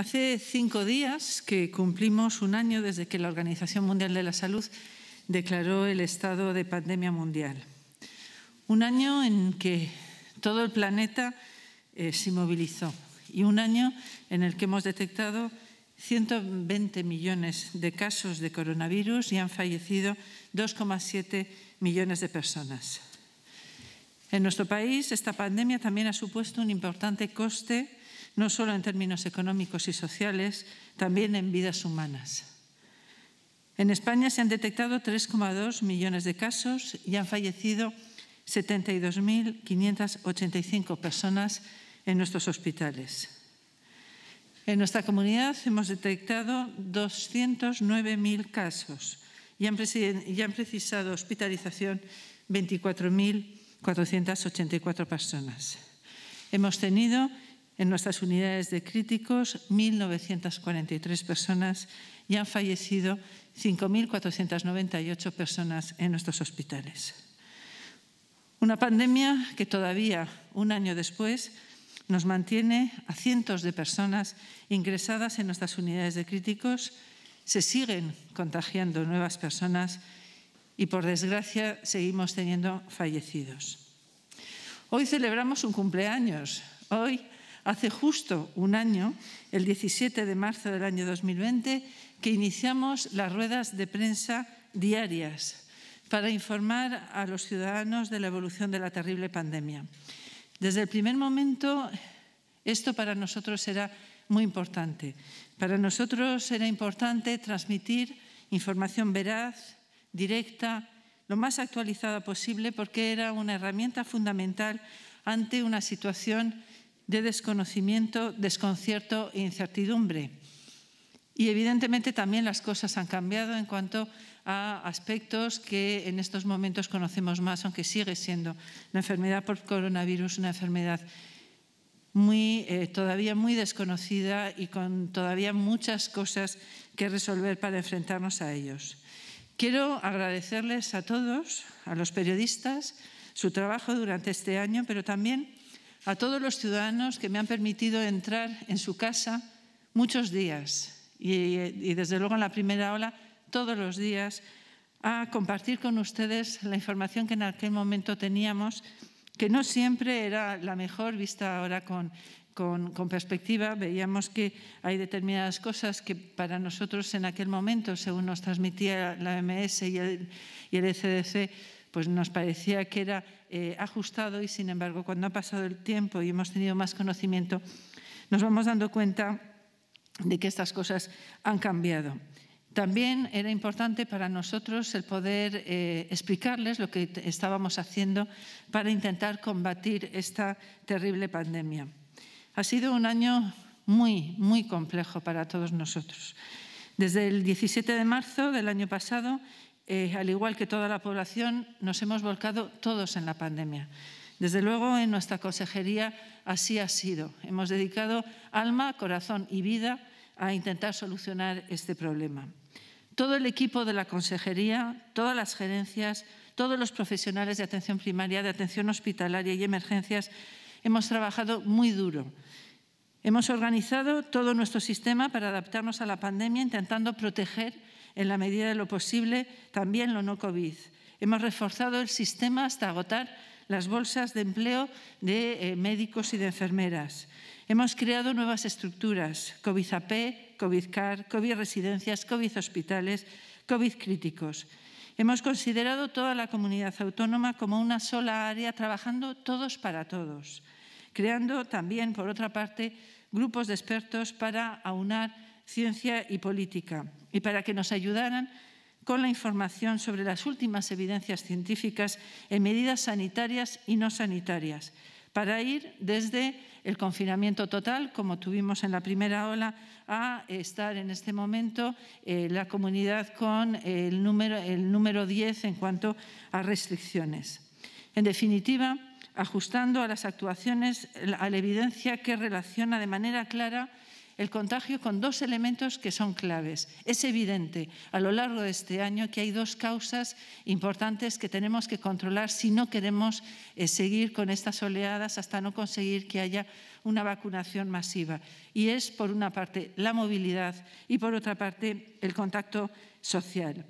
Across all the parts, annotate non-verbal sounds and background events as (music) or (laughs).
Hace cinco días que cumplimos un año desde que la Organización Mundial de la Salud declaró el estado de pandemia mundial. Un año en que todo el planeta eh, se movilizó y un año en el que hemos detectado 120 millones de casos de coronavirus y han fallecido 2,7 millones de personas. En nuestro país esta pandemia también ha supuesto un importante coste no solo en términos económicos y sociales, también en vidas humanas. En España se han detectado 3,2 millones de casos y han fallecido 72.585 personas en nuestros hospitales. En nuestra comunidad hemos detectado 209.000 casos y han, precisado hospitalización 24.484 personas. Hemos tenido en nuestras unidades de críticos, 1.943 personas y han fallecido 5.498 personas en nuestros hospitales. Una pandemia que todavía, un año después, nos mantiene a cientos de personas ingresadas en nuestras unidades de críticos, se siguen contagiando nuevas personas y, por desgracia, seguimos teniendo fallecidos. Hoy celebramos un cumpleaños. Hoy Hace justo un año, el 17 de marzo del año 2020, que iniciamos las ruedas de prensa diarias para informar a los ciudadanos de la evolución de la terrible pandemia. Desde el primer momento, esto para nosotros era muy importante. Para nosotros era importante transmitir información veraz, directa, lo más actualizada posible, porque era una herramienta fundamental ante una situación de desconocimiento, desconcierto e incertidumbre. Y evidentemente también las cosas han cambiado en cuanto a aspectos que en estos momentos conocemos más, aunque sigue siendo la enfermedad por coronavirus una enfermedad muy, eh, todavía muy desconocida y con todavía muchas cosas que resolver para enfrentarnos a ellos. Quiero agradecerles a todos, a los periodistas, su trabajo durante este año, pero también a todos los ciudadanos que me han permitido entrar en su casa muchos días y, desde luego en la primera ola todos los días a compartir con ustedes la información que en aquel momento teníamos, que no siempre era la mejor vista ahora con, perspectiva. Veíamos que hay determinadas cosas que para nosotros en aquel momento, según nos transmitía la ms y el, y el ECDC, pues nos parecía que era eh, ajustado y sin embargo cuando ha pasado el tiempo y hemos tenido más conocimiento, nos vamos dando cuenta de que estas cosas han cambiado. También era importante para nosotros el poder eh, explicarles lo que estábamos haciendo para intentar combatir esta terrible pandemia. Ha sido un año muy, muy complejo para todos nosotros. Desde el 17 de marzo del año pasado eh, al igual que toda la población, nos hemos volcado todos en la pandemia. Desde luego, en nuestra consejería así ha sido. Hemos dedicado alma, corazón y vida a intentar solucionar este problema. Todo el equipo de la consejería, todas las gerencias, todos los profesionales de atención primaria, de atención hospitalaria y emergencias, hemos trabajado muy duro. Hemos organizado todo nuestro sistema para adaptarnos a la pandemia, intentando proteger en la medida de lo posible, también lo no COVID. Hemos reforzado el sistema hasta agotar las bolsas de empleo de eh, médicos y de enfermeras. Hemos creado nuevas estructuras, COVID-AP, COVID-CAR, COVID-residencias, COVID-hospitales, COVID-críticos. Hemos considerado toda la comunidad autónoma como una sola área, trabajando todos para todos, creando también, por otra parte, grupos de expertos para aunar ciencia y política, y para que nos ayudaran con la información sobre las últimas evidencias científicas en medidas sanitarias y no sanitarias, para ir desde el confinamiento total, como tuvimos en la primera ola, a estar en este momento eh, la comunidad con el número, el número 10 en cuanto a restricciones. En definitiva, ajustando a las actuaciones a la evidencia que relaciona de manera clara el contagio con dos elementos que son claves. Es evidente a lo largo de este año que hay dos causas importantes que tenemos que controlar si no queremos eh, seguir con estas oleadas hasta no conseguir que haya una vacunación masiva. Y es, por una parte, la movilidad y, por otra parte, el contacto social.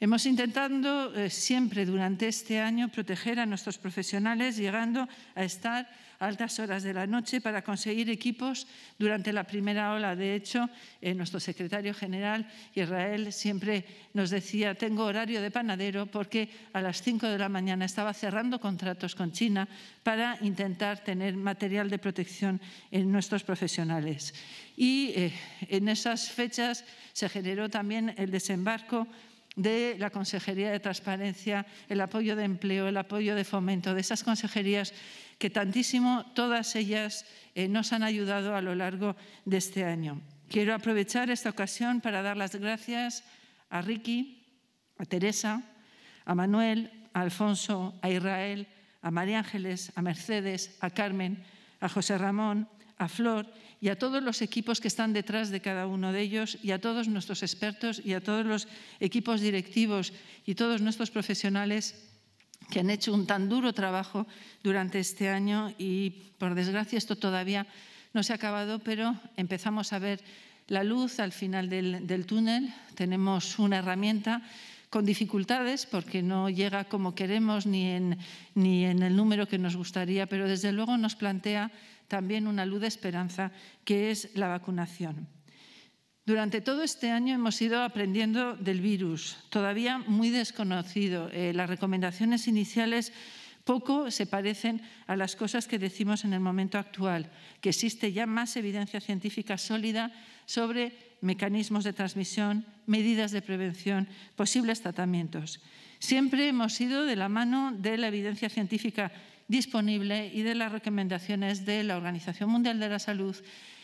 Hemos intentado eh, siempre durante este año proteger a nuestros profesionales, llegando a estar a altas horas de la noche para conseguir equipos durante la primera ola. De hecho, eh, nuestro secretario general Israel siempre nos decía, tengo horario de panadero porque a las 5 de la mañana estaba cerrando contratos con China para intentar tener material de protección en nuestros profesionales. Y eh, en esas fechas se generó también el desembarco de la Consejería de Transparencia, el apoyo de empleo, el apoyo de fomento, de esas consejerías que tantísimo todas ellas eh, nos han ayudado a lo largo de este año. Quiero aprovechar esta ocasión para dar las gracias a Ricky, a Teresa, a Manuel, a Alfonso, a Israel, a María Ángeles, a Mercedes, a Carmen, a José Ramón, a Flor y a todos los equipos que están detrás de cada uno de ellos y a todos nuestros expertos y a todos los equipos directivos y todos nuestros profesionales que han hecho un tan duro trabajo durante este año y por desgracia esto todavía no se ha acabado, pero empezamos a ver la luz al final del, túnel. Tenemos una herramienta con dificultades porque no llega como queremos ni ni en el número que nos gustaría, pero desde luego nos plantea también una luz de esperanza, que es la vacunación. Durante todo este año hemos ido aprendiendo del virus, todavía muy desconocido. Eh, las recomendaciones iniciales poco se parecen a las cosas que decimos en el momento actual, que existe ya más evidencia científica sólida sobre mecanismos de transmisión, medidas de prevención, posibles tratamientos. Siempre hemos ido de la mano de la evidencia científica disponible y de las recomendaciones de la Organización Mundial de la Salud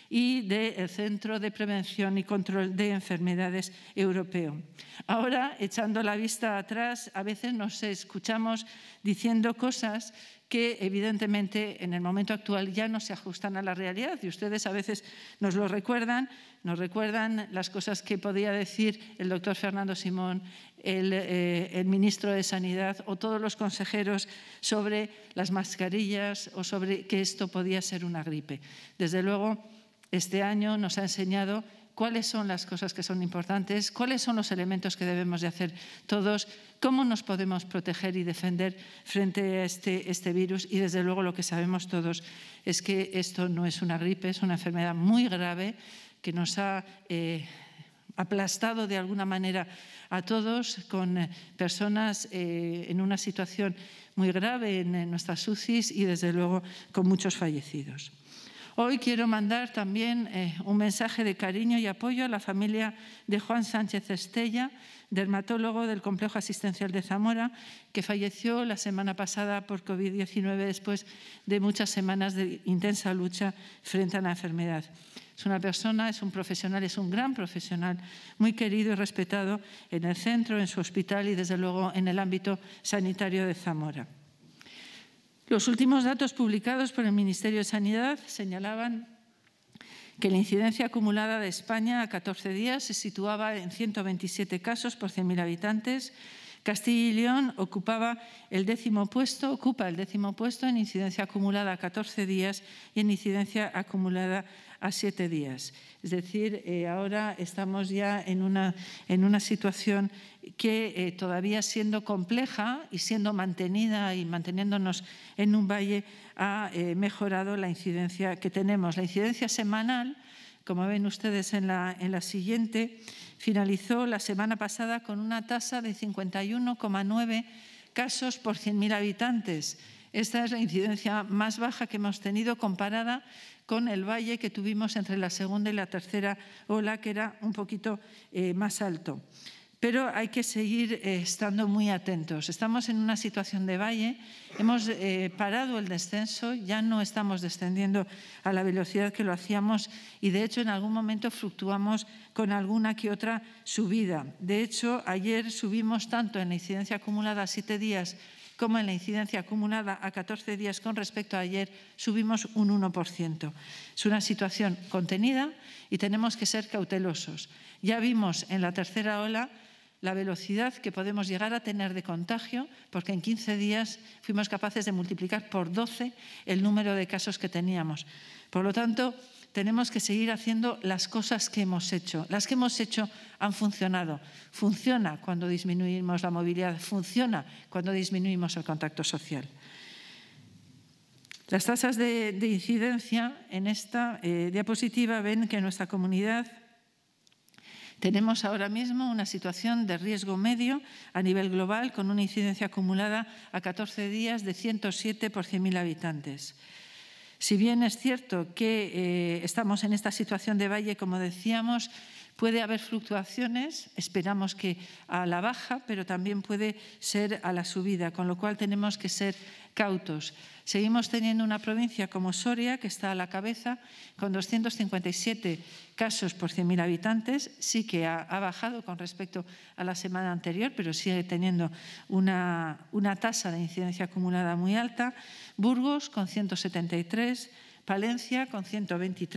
y del eh, Centro de Prevención y Control de Enfermedades Europeo. Ahora, echando la vista atrás, a veces nos escuchamos diciendo cosas que evidentemente en el momento actual ya no se ajustan a la realidad y ustedes a veces nos lo recuerdan, nos recuerdan las cosas que podía decir el doctor Fernando Simón, el, eh, el ministro de Sanidad o todos los consejeros sobre las mascarillas o sobre que esto podía ser una gripe. Desde luego, este año nos ha enseñado cuáles son las cosas que son importantes, cuáles son los elementos que debemos de hacer todos, cómo nos podemos proteger y defender frente a este, este virus. Y desde luego lo que sabemos todos es que esto no es una gripe, es una enfermedad muy grave que nos ha... Eh, aplastado de alguna manera a todos, con eh, personas eh, en una situación muy grave en nuestras UCIs y desde luego con muchos fallecidos. Hoy quiero mandar también eh, un mensaje de cariño y apoyo a la familia de Juan Sánchez Estella, dermatólogo del Complejo Asistencial de Zamora, que falleció la semana pasada por COVID-19 después de muchas semanas de intensa lucha frente a la enfermedad. Es una persona, es un profesional, es un gran profesional, muy querido y respetado en el centro, en su hospital y desde luego en el ámbito sanitario de Zamora. Los últimos datos publicados por el Ministerio de Sanidad señalaban que la incidencia acumulada de España a 14 días se situaba en 127 casos por 100.000 habitantes. Castilla y León ocupaba el décimo puesto, ocupa el décimo puesto en incidencia acumulada a 14 días y en incidencia acumulada a siete días. Es decir, eh, ahora estamos ya en una, en una situación que eh, todavía siendo compleja y siendo mantenida y manteniéndonos en un valle ha eh, mejorado la incidencia que tenemos. La incidencia semanal, como ven ustedes en la, en la siguiente, finalizó la semana pasada con una tasa de 51,9 casos por 100.000 habitantes esta es la incidencia más baja que hemos tenido comparada con el valle que tuvimos entre la segunda y la tercera ola, que era un poquito eh, más alto. Pero hay que seguir eh, estando muy atentos. Estamos en una situación de valle, hemos eh, parado el descenso, ya no estamos descendiendo a la velocidad que lo hacíamos y de hecho en algún momento fluctuamos con alguna que otra subida. De hecho, ayer subimos tanto en la incidencia acumulada a siete días como en la incidencia acumulada a 14 días con respecto a ayer, subimos un 1%. Es una situación contenida y tenemos que ser cautelosos. Ya vimos en la tercera ola la velocidad que podemos llegar a tener de contagio, porque en 15 días fuimos capaces de multiplicar por 12 el número de casos que teníamos. Por lo tanto, tenemos que seguir haciendo las cosas que hemos hecho. Las que hemos hecho han funcionado. Funciona cuando disminuimos la movilidad, funciona cuando disminuimos el contacto social. Las tasas de, incidencia en esta eh, diapositiva ven que en nuestra comunidad tenemos ahora mismo una situación de riesgo medio a nivel global con una incidencia acumulada a 14 días de 107 por 100.000 habitantes. Si bien es cierto que eh, estamos en esta situación de valle, como decíamos, Puede haber fluctuaciones, esperamos que a la baja, pero también puede ser a la subida, con lo cual tenemos que ser cautos. Seguimos teniendo una provincia como Soria, que está a la cabeza, con 257 casos por 100.000 habitantes. Sí que ha, bajado con respecto a la semana anterior, pero sigue teniendo una, una tasa de incidencia acumulada muy alta. Burgos, con 173 Palencia con 123,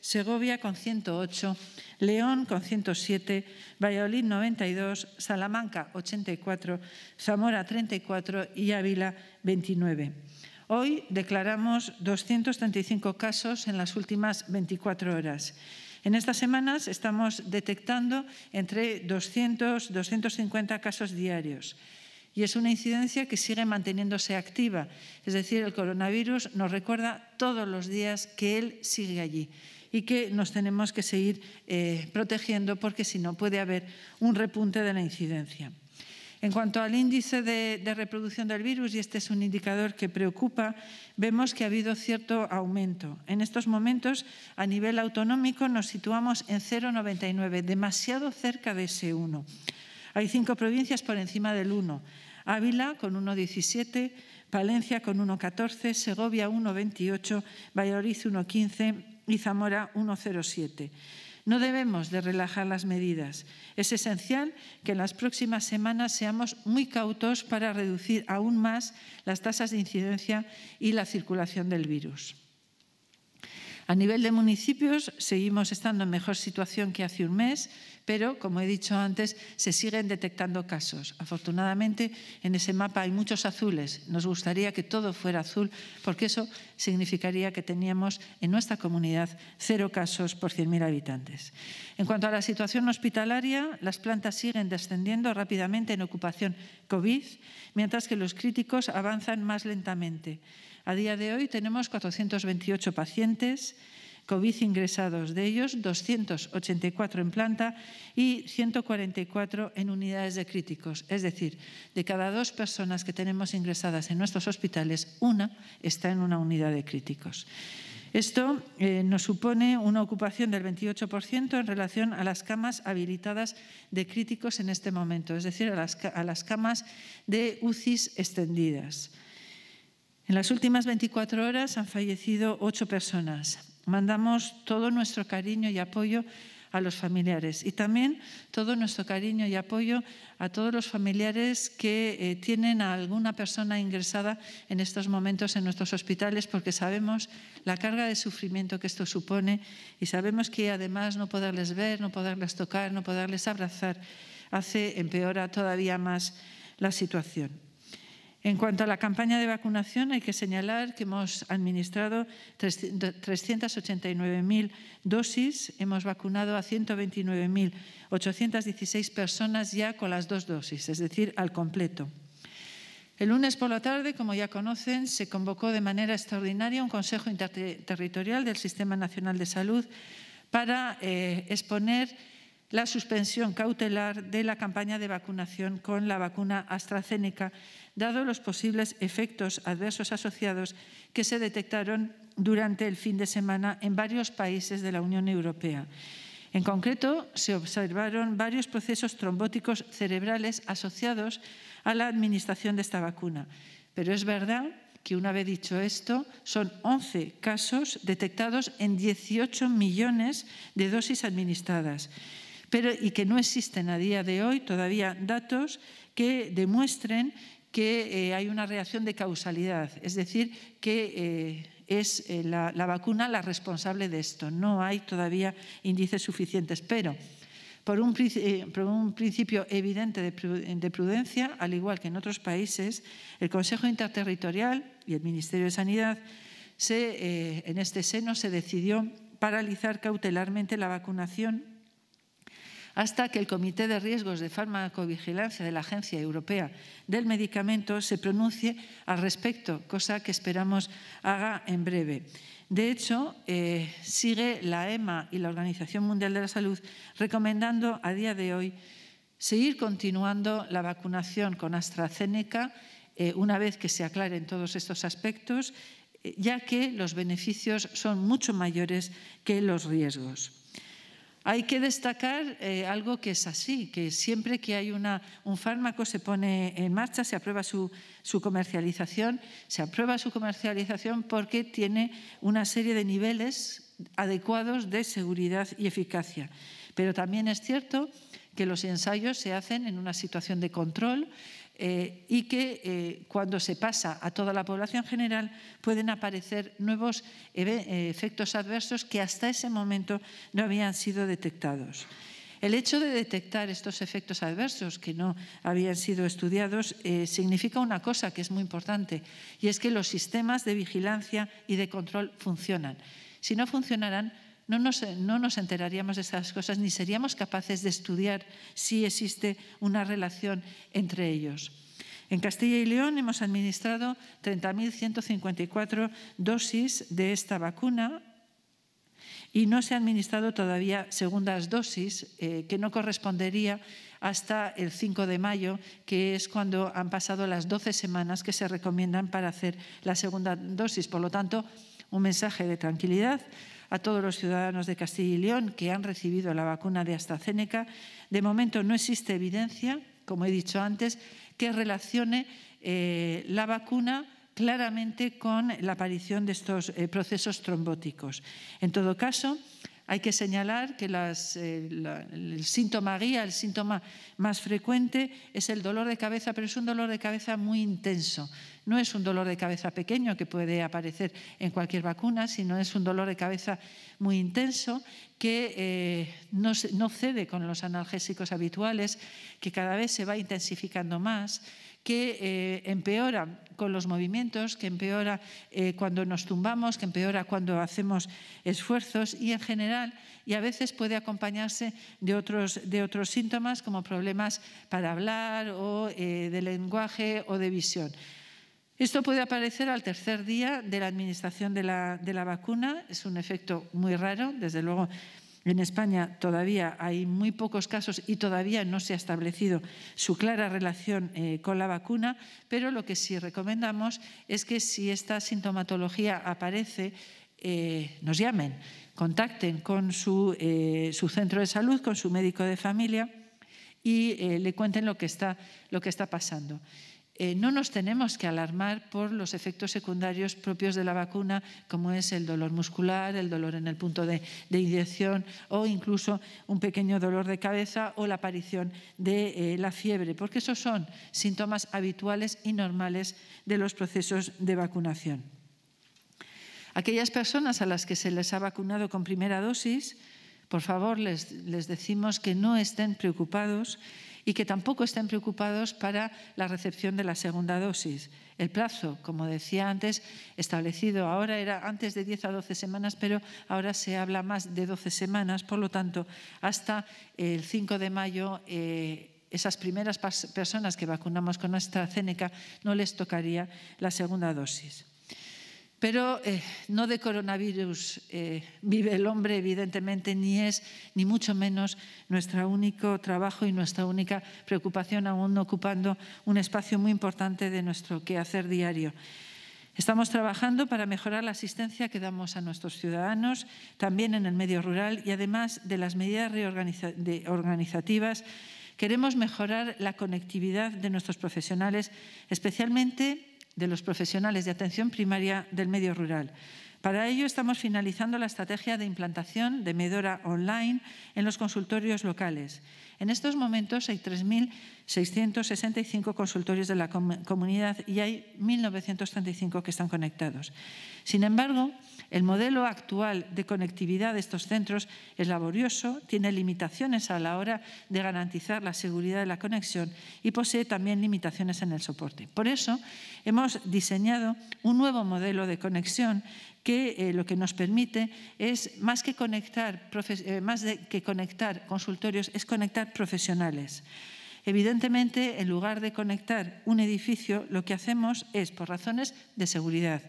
Segovia con 108, León con 107, Valladolid 92, Salamanca 84, Zamora 34 y Ávila 29. Hoy declaramos 235 casos en las últimas 24 horas. En estas semanas estamos detectando entre 200 250 casos diarios y es una incidencia que sigue manteniéndose activa. Es decir, el coronavirus nos recuerda todos los días que él sigue allí y que nos tenemos que seguir eh, protegiendo porque si no puede haber un repunte de la incidencia. En cuanto al índice de, reproducción del virus, y este es un indicador que preocupa, vemos que ha habido cierto aumento. En estos momentos, a nivel autonómico, nos situamos en 0,99, demasiado cerca de ese 1. Hay cinco provincias por encima del 1. Ávila con 1,17, Palencia con 1,14, Segovia 1,28, Valladolid 1,15 y Zamora 1,07. No debemos de relajar las medidas. Es esencial que en las próximas semanas seamos muy cautos para reducir aún más las tasas de incidencia y la circulación del virus. A nivel de municipios, seguimos estando en mejor situación que hace un mes pero como he dicho antes, se siguen detectando casos. Afortunadamente, en ese mapa hay muchos azules. Nos gustaría que todo fuera azul, porque eso significaría que teníamos en nuestra comunidad cero casos por 100.000 habitantes. En cuanto a la situación hospitalaria, las plantas siguen descendiendo rápidamente en ocupación COVID, mientras que los críticos avanzan más lentamente. A día de hoy tenemos 428 pacientes COVID ingresados, de ellos 284 en planta y 144 en unidades de críticos. Es decir, de cada dos personas que tenemos ingresadas en nuestros hospitales, una está en una unidad de críticos. Esto eh, nos supone una ocupación del 28% en relación a las camas habilitadas de críticos en este momento, es decir, a las, camas de UCIs extendidas. En las últimas 24 horas han fallecido ocho personas. Mandamos todo nuestro cariño y apoyo a los familiares y también todo nuestro cariño y apoyo a todos los familiares que eh, tienen a alguna persona ingresada en estos momentos en nuestros hospitales porque sabemos la carga de sufrimiento que esto supone y sabemos que además no poderles ver, no poderles tocar, no poderles abrazar hace empeora todavía más la situación. En cuanto a la campaña de vacunación, hay que señalar que hemos administrado 389.000 dosis, hemos vacunado a 129.816 personas ya con las dos dosis, es decir, al completo. El lunes por la tarde, como ya conocen, se convocó de manera extraordinaria un Consejo Interterritorial del Sistema Nacional de Salud para eh, exponer la suspensión cautelar de la campaña de vacunación con la vacuna AstraZeneca, dado los posibles efectos adversos asociados que se detectaron durante el fin de semana en varios países de la Unión Europea. En concreto, se observaron varios procesos trombóticos cerebrales asociados a la administración de esta vacuna. Pero es verdad que una vez dicho esto, son 11 casos detectados en 18 millones de dosis administradas pero, y que no existen a día de hoy todavía datos que demuestren que eh, hay una reacción de causalidad, es decir, que eh, es eh, la, vacuna la responsable de esto. No hay todavía índices suficientes, pero por un, principio evidente de, prudencia, al igual que en otros países, el Consejo Interterritorial y el Ministerio de Sanidad se, en este seno se decidió paralizar cautelarmente la vacunación hasta que el Comité de Riesgos de Farmacovigilancia de la Agencia Europea del Medicamento se pronuncie al respecto, cosa que esperamos haga en breve. De hecho, eh, sigue la EMA y la Organización Mundial de la Salud recomendando a día de hoy seguir continuando la vacunación con AstraZeneca eh, una vez que se aclaren todos estos aspectos, eh, ya que los beneficios son mucho mayores que los riesgos. Hay que destacar eh, algo que es así, que siempre que hay una, un fármaco se pone en marcha, se aprueba su, su, comercialización, se aprueba su comercialización porque tiene una serie de niveles adecuados de seguridad y eficacia. Pero también es cierto que los ensayos se hacen en una situación de control, eh, y que eh, cuando se pasa a toda la población general pueden aparecer nuevos eh, efectos adversos que hasta ese momento no habían sido detectados. El hecho de detectar estos efectos adversos que no habían sido estudiados significa una cosa que es muy importante, y es que los sistemas de vigilancia y de control funcionan. Si no funcionarán no nos, enteraríamos de esas cosas ni seríamos capaces de estudiar si existe una relación entre ellos. En Castilla y León hemos administrado 30.154 dosis de esta vacuna y no se han administrado todavía segundas dosis, eh, que no correspondería hasta el 5 de mayo, que es cuando han pasado las 12 semanas que se recomiendan para hacer la segunda dosis. Por lo tanto, un mensaje de tranquilidad a todos los ciudadanos de Castilla y León que han recibido la vacuna de AstraZeneca, de momento no existe evidencia, como he dicho antes, que relacione eh, la vacuna claramente con la aparición de estos eh, procesos trombóticos. En todo caso, hay que señalar que eh, el síntoma guía, el síntoma más frecuente es el dolor de cabeza, pero es un dolor de cabeza muy intenso. No es un dolor de cabeza pequeño que puede aparecer en cualquier vacuna, sino es un dolor de cabeza muy intenso que eh, no, no cede con los analgésicos habituales, que cada vez se va intensificando más que eh, empeora con los movimientos, que empeora eh, cuando nos tumbamos, que empeora cuando hacemos esfuerzos y en general, y a veces puede acompañarse de otros, síntomas como problemas para hablar o eh, de lenguaje o de visión. Esto puede aparecer al tercer día de la administración de la, de la vacuna, es un efecto muy raro, desde luego en España todavía hay muy pocos casos y todavía no se ha establecido su clara relación eh, con la vacuna, pero lo que sí recomendamos es que si esta sintomatología aparece, eh, nos llamen, contacten con eh, su, centro de salud, con su médico de familia y le cuenten lo que está, lo que está pasando. Eh, no nos tenemos que alarmar por los efectos secundarios propios de la vacuna, como es el dolor muscular, el dolor en el punto de, inyección o incluso un pequeño dolor de cabeza o la aparición de eh, la fiebre, porque esos son síntomas habituales y normales de los procesos de vacunación. Aquellas personas a las que se les ha vacunado con primera dosis, por favor, les decimos que no estén preocupados y que tampoco estén preocupados para la recepción de la segunda dosis. El plazo, como decía antes, establecido ahora era antes de 10 a 12 semanas, pero ahora se habla más de 12 semanas, por lo tanto, hasta el 5 de mayo. Eh, esas primeras personas que vacunamos con AstraZeneca no les tocaría la segunda dosis. Pero eh, no de coronavirus eh, vive el hombre, evidentemente, ni es, ni mucho menos, nuestro único trabajo y nuestra única preocupación, aún ocupando un espacio muy importante de nuestro quehacer diario. Estamos trabajando para mejorar la asistencia que damos a nuestros ciudadanos, también en el medio rural, y además de las medidas reorganizativas. organizativas, queremos mejorar la conectividad de nuestros profesionales, especialmente de los profesionales de atención primaria del medio rural. Para ello estamos finalizando la estrategia de implantación de Medora Online en los consultorios locales. En estos momentos hay 3.665 consultorios de la comunidad y hay 1.935 que están conectados. Sin embargo, el modelo actual de conectividad de estos centros es laborioso, tiene limitaciones a la hora de garantizar la seguridad de la conexión y posee también limitaciones en el soporte. Por eso hemos diseñado un nuevo modelo de conexión que eh, lo que nos permite es, más que conectar, eh, más que conectar consultorios, es conectar profesionales. Evidentemente, en lugar de conectar un edificio, lo que hacemos es, por razones de seguridad,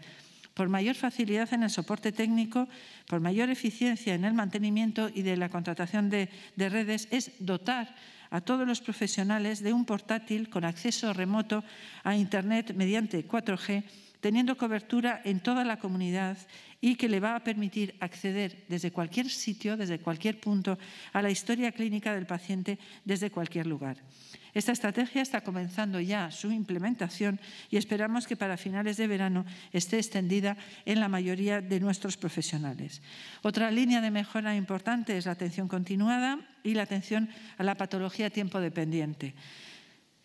por mayor facilidad en el soporte técnico, por mayor eficiencia en el mantenimiento y de la contratación de, redes, es dotar a todos los profesionales de un portátil con acceso remoto a Internet mediante 4G teniendo cobertura en toda la comunidad y que le va a permitir acceder desde cualquier sitio, desde cualquier punto, a la historia clínica del paciente desde cualquier lugar. Esta estrategia está comenzando ya su implementación y esperamos que para finales de verano esté extendida en la mayoría de nuestros profesionales. Otra línea de mejora importante es la atención continuada y la atención a la patología tiempo dependiente.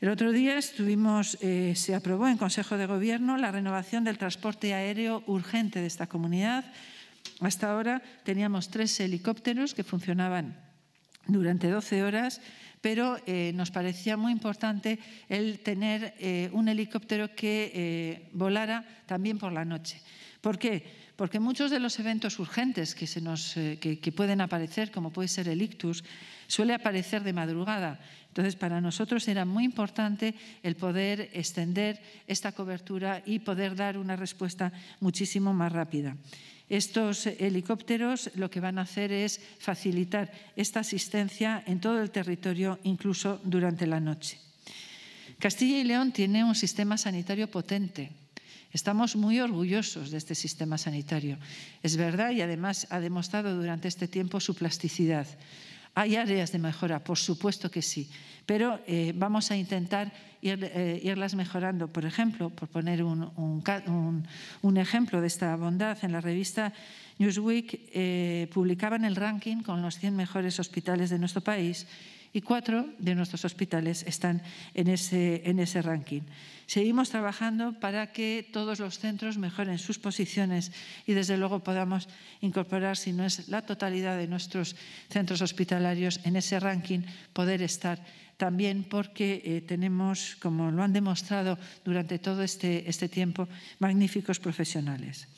El otro día estuvimos, eh, se aprobó en Consejo de Gobierno la renovación del transporte aéreo urgente de esta comunidad. Hasta ahora teníamos tres helicópteros que funcionaban durante 12 horas, pero eh, nos parecía muy importante el tener eh, un helicóptero que volara también por la noche. ¿Por qué? Porque muchos de los eventos urgentes que, se nos, que pueden aparecer, como puede ser el ictus, suele aparecer de madrugada. Entonces, para nosotros era muy importante el poder extender esta cobertura y poder dar una respuesta muchísimo más rápida. Estos helicópteros lo que van a hacer es facilitar esta asistencia en todo el territorio, incluso durante la noche. Castilla y León tiene un sistema sanitario potente. Estamos muy orgullosos de este sistema sanitario. Es verdad y además ha demostrado durante este tiempo su plasticidad. ¿Hay áreas de mejora? Por supuesto que sí, pero eh, vamos a intentar eh, irlas mejorando. Por ejemplo, por poner un, ejemplo de esta bondad, en la revista Newsweek eh, publicaban el ranking con los 100 mejores hospitales de nuestro país y cuatro de nuestros hospitales están en ese, ese ranking. Seguimos trabajando para que todos los centros mejoren sus posiciones y desde luego podamos incorporar, si no es la totalidad de nuestros centros hospitalarios en ese ranking, poder estar también porque eh, tenemos, como lo han demostrado durante todo este, este tiempo, magníficos profesionales.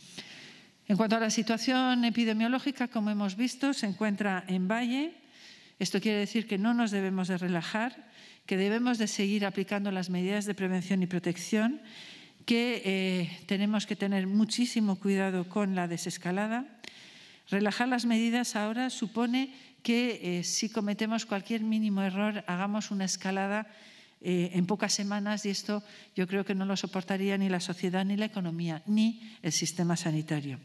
En cuanto a la situación epidemiológica, como hemos visto, se encuentra en valle. Esto quiere decir que no nos debemos de relajar, que debemos de seguir aplicando las medidas de prevención y protección, que eh, tenemos que tener muchísimo cuidado con la desescalada. Relajar las medidas ahora supone que eh, si cometemos cualquier mínimo error hagamos una escalada eh, en pocas semanas y esto yo creo que no lo soportaría ni la sociedad, ni la economía, ni el sistema sanitario.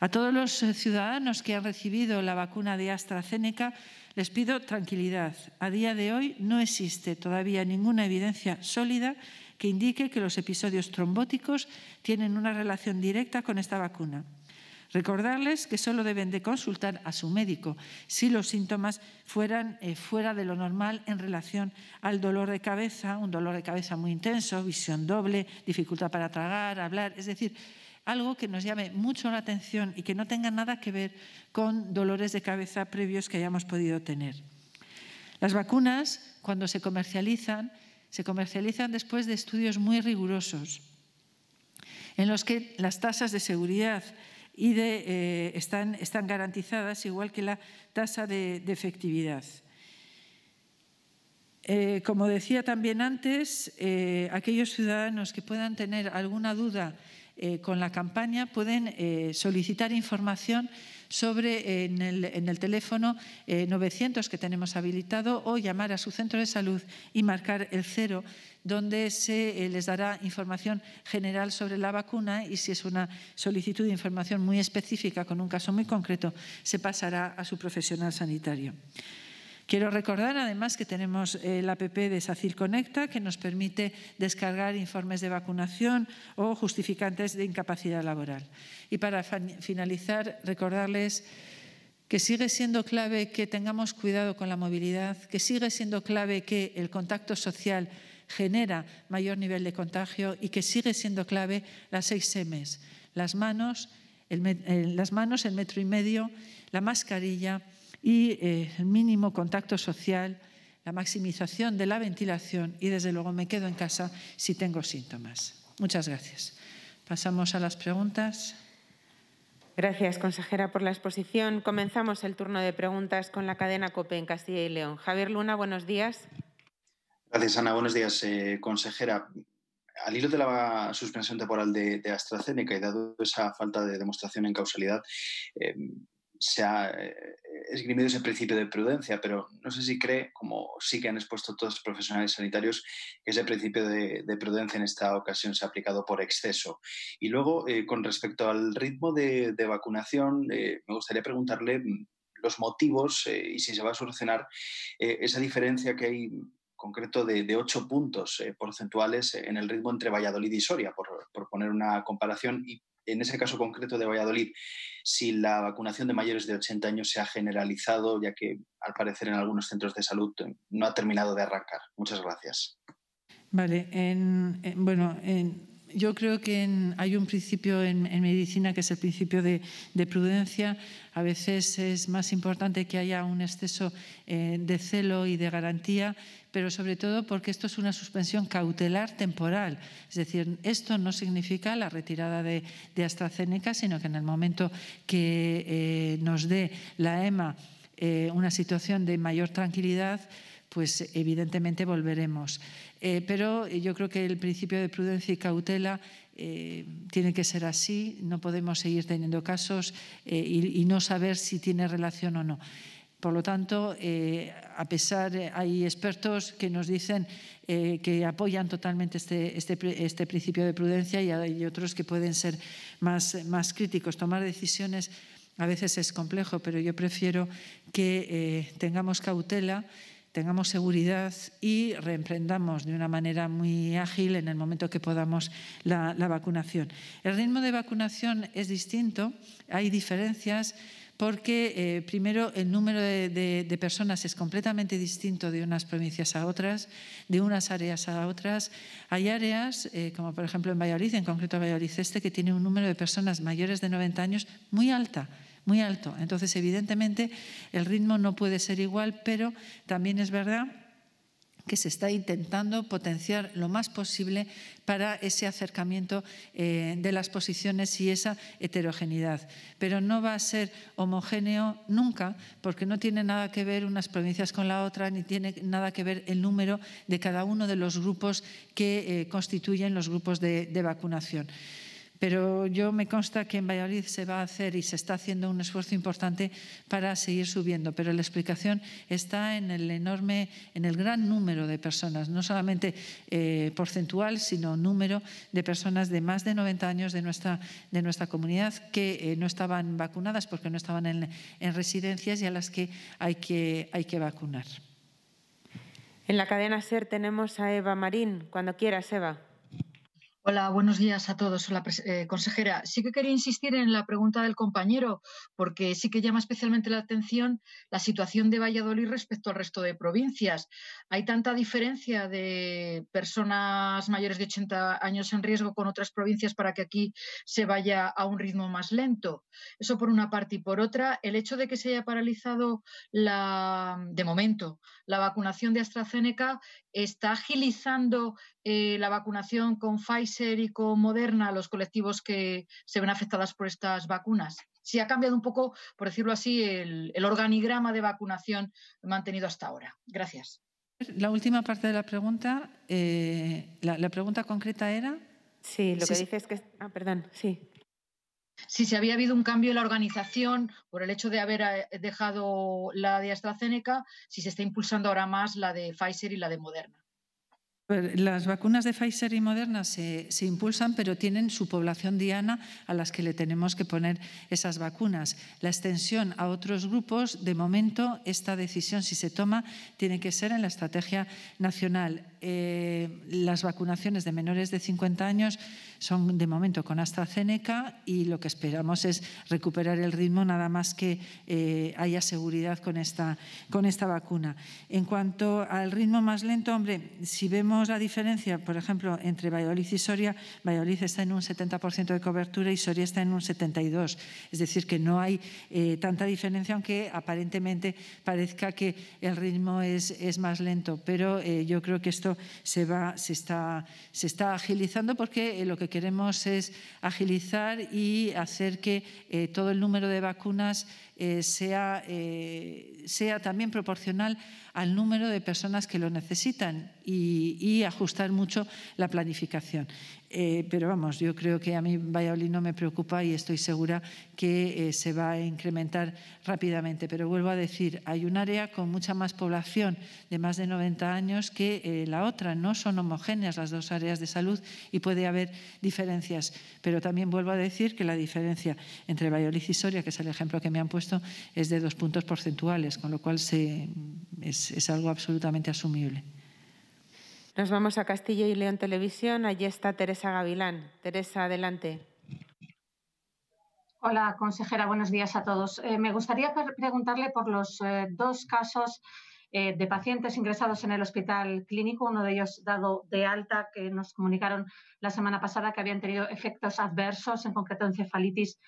A todos los ciudadanos que han recibido la vacuna de AstraZeneca les pido tranquilidad. A día de hoy no existe todavía ninguna evidencia sólida que indique que los episodios trombóticos tienen una relación directa con esta vacuna. Recordarles que solo deben de consultar a su médico si los síntomas fueran eh, fuera de lo normal en relación al dolor de cabeza, un dolor de cabeza muy intenso, visión doble, dificultad para tragar, hablar, es decir, algo que nos llame mucho la atención y que no tenga nada que ver con dolores de cabeza previos que hayamos podido tener. Las vacunas, cuando se comercializan, se comercializan después de estudios muy rigurosos, en los que las tasas de seguridad y de, eh, están, garantizadas, igual que la tasa de, efectividad. Eh, como decía también antes, eh, aquellos ciudadanos que puedan tener alguna duda eh, con la campaña pueden eh, solicitar información sobre eh, en, el, en, el, teléfono 900 que tenemos habilitado o llamar a su centro de salud y marcar el cero donde se les dará información general sobre la vacuna y si es una solicitud de información muy específica con un caso muy concreto se pasará a su profesional sanitario. Quiero recordar además que tenemos el eh, app de SACIR Conecta que nos permite descargar informes de vacunación o justificantes de incapacidad laboral. Y para finalizar, recordarles que sigue siendo clave que tengamos cuidado con la movilidad, que sigue siendo clave que el contacto social genera mayor nivel de contagio y que sigue siendo clave las seis M's, las manos, eh, las manos, el metro y medio, la mascarilla y eh, el mínimo contacto social, la maximización de la ventilación y desde luego me quedo en casa si tengo síntomas. Muchas gracias. Pasamos a las preguntas. Gracias, consejera, por la exposición. Comenzamos el turno de preguntas con la cadena COPE en Castilla y León. Javier Luna, buenos días. Gracias, Ana. Buenos días, eh, consejera. Al hilo de la suspensión temporal de, de, AstraZeneca y dado esa falta de demostración en causalidad, eh, se ha esgrimido ese principio de prudencia, pero no sé si cree, como sí que han expuesto todos los profesionales sanitarios, que ese principio de, prudencia en esta ocasión se ha aplicado por exceso. Y luego, eh, con respecto al ritmo de, vacunación, eh, me gustaría preguntarle mm, los motivos eh, y si se va a solucionar esa diferencia que hay concreto de, ocho puntos porcentuales en el ritmo entre Valladolid y Soria, por, poner una comparación, en ese caso concreto de Valladolid, si la vacunación de mayores de 80 años se ha generalizado, ya que al parecer en algunos centros de salud eh, no ha terminado de arrancar. Muchas gracias. Vale, bueno, en, yo creo que hay un principio en, medicina que es el principio de, prudencia. A veces es más importante que haya un exceso eh, de celo y de garantía, pero sobre todo porque esto es una suspensión cautelar temporal. Es decir, esto no significa la retirada de, de AstraZeneca, sino que en el momento que eh, nos dé la EMA eh, una situación de mayor tranquilidad, pues evidentemente volveremos. Eh, pero yo creo que el principio de prudencia y cautela eh, tiene que ser así, no podemos seguir teniendo casos eh, y, no saber si tiene relación o no. Por lo tanto, a pesar, hay expertos que nos dicen que apoyan totalmente este, este, este, principio de prudencia y hay otros que pueden ser más, más críticos. Tomar decisiones a veces es complejo, pero yo prefiero que tengamos cautela tengamos seguridad y reemprendamos de una manera muy ágil en el momento que podamos la, vacunación. El ritmo de vacunación es distinto, hay diferencias porque eh, primero el número de, personas es completamente distinto de unas provincias a otras, de unas áreas a otras. Hay áreas, eh, como por ejemplo en Valladolid, en concreto Valladolid Este, que tiene un número de personas mayores de 90 años muy alta muy alto. Entonces, evidentemente, el ritmo no puede ser igual, pero también es verdad que se está intentando potenciar lo más posible para ese acercamiento eh, de las posiciones y esa heterogeneidad. Pero no va a ser homogéneo nunca, porque no tiene nada que ver unas provincias con la otra, ni tiene nada que ver el número de cada uno de los grupos que eh, constituyen los grupos de vacunación pero yo me consta que en Valladolid se va a hacer y se está haciendo un esfuerzo importante para seguir subiendo, pero la explicación está en el enorme, en el gran número de personas, no solamente eh, porcentual, sino número de personas de más de 90 años de nuestra, de nuestra comunidad que eh, no estaban vacunadas porque no estaban en, en residencias y a las que hay que, hay que vacunar. En la cadena SER tenemos a Eva Marín. Cuando quieras, Eva. Hola, buenos días a todos. Hola, eh, consejera. Sí que quería insistir en la pregunta del compañero, porque sí que llama especialmente la atención la situación de Valladolid respecto al resto de provincias. Hay tanta diferencia de personas mayores de 80 años en riesgo con otras provincias para que aquí se vaya a un ritmo más lento. Eso por una parte. Y por otra, el hecho de que se haya paralizado la, de momento la vacunación de AstraZeneca está agilizando eh, la vacunación con Pfizer y con Moderna a los colectivos que se ven afectados por estas vacunas? Si ha cambiado un poco, por decirlo así, el, organigrama de vacunación mantenido hasta ahora. Gracias. La última parte de la pregunta, eh, la, pregunta concreta era. Sí, lo que dices es que. Ah, perdón, sí. Si se había habido un cambio en la organización por el hecho de haber eh, dejado la de AstraZeneca, si se está impulsando ahora más la de Pfizer y la de Moderna. Pues, las vacunas de Pfizer y Moderna se, impulsan, pero tienen su población diana a las que le tenemos que poner esas vacunas. La extensión a otros grupos, de momento, esta decisión, si se toma, tiene que ser en la estrategia nacional. Eh, las vacunaciones de menores de 50 años son de momento con AstraZeneca y lo que esperamos es recuperar el ritmo nada más que eh, haya seguridad con esta, con esta vacuna. En cuanto al ritmo más lento, hombre, si vemos la diferencia, por ejemplo, entre Valladolid y Soria, Valladolid está en un 70% de cobertura y Soria está en un 72%. Es decir, que no hay eh, tanta diferencia, aunque aparentemente parezca que el ritmo es, es más lento. Pero eh, yo creo que esto se, va, se, está, se está agilizando porque lo que queremos es agilizar y hacer que eh, todo el número de vacunas eh, sea, eh, sea, también proporcional al número de personas que lo necesitan y, ajustar mucho la planificación. Eh, pero vamos, yo creo que a mí Valladolid no me preocupa y estoy segura que se va a incrementar rápidamente. Pero vuelvo a decir, hay un área con mucha más población de más de 90 años que la otra. No son homogéneas las dos áreas de salud y puede haber diferencias. Pero también vuelvo a decir que la diferencia entre Valladolid y Soria, que es el ejemplo que me han puesto, es de dos puntos porcentuales, con lo cual es, algo absolutamente asumible. Nos vamos a Castilla y León Televisión. Allí está Teresa Gavilán. Teresa, adelante. Hola, consejera. Buenos días a todos. Eh, me gustaría preguntarle por los eh, dos casos eh, de pacientes ingresados en el hospital clínico, uno de ellos dado de alta, que nos comunicaron la semana pasada que habían tenido efectos adversos, en concreto encefalitis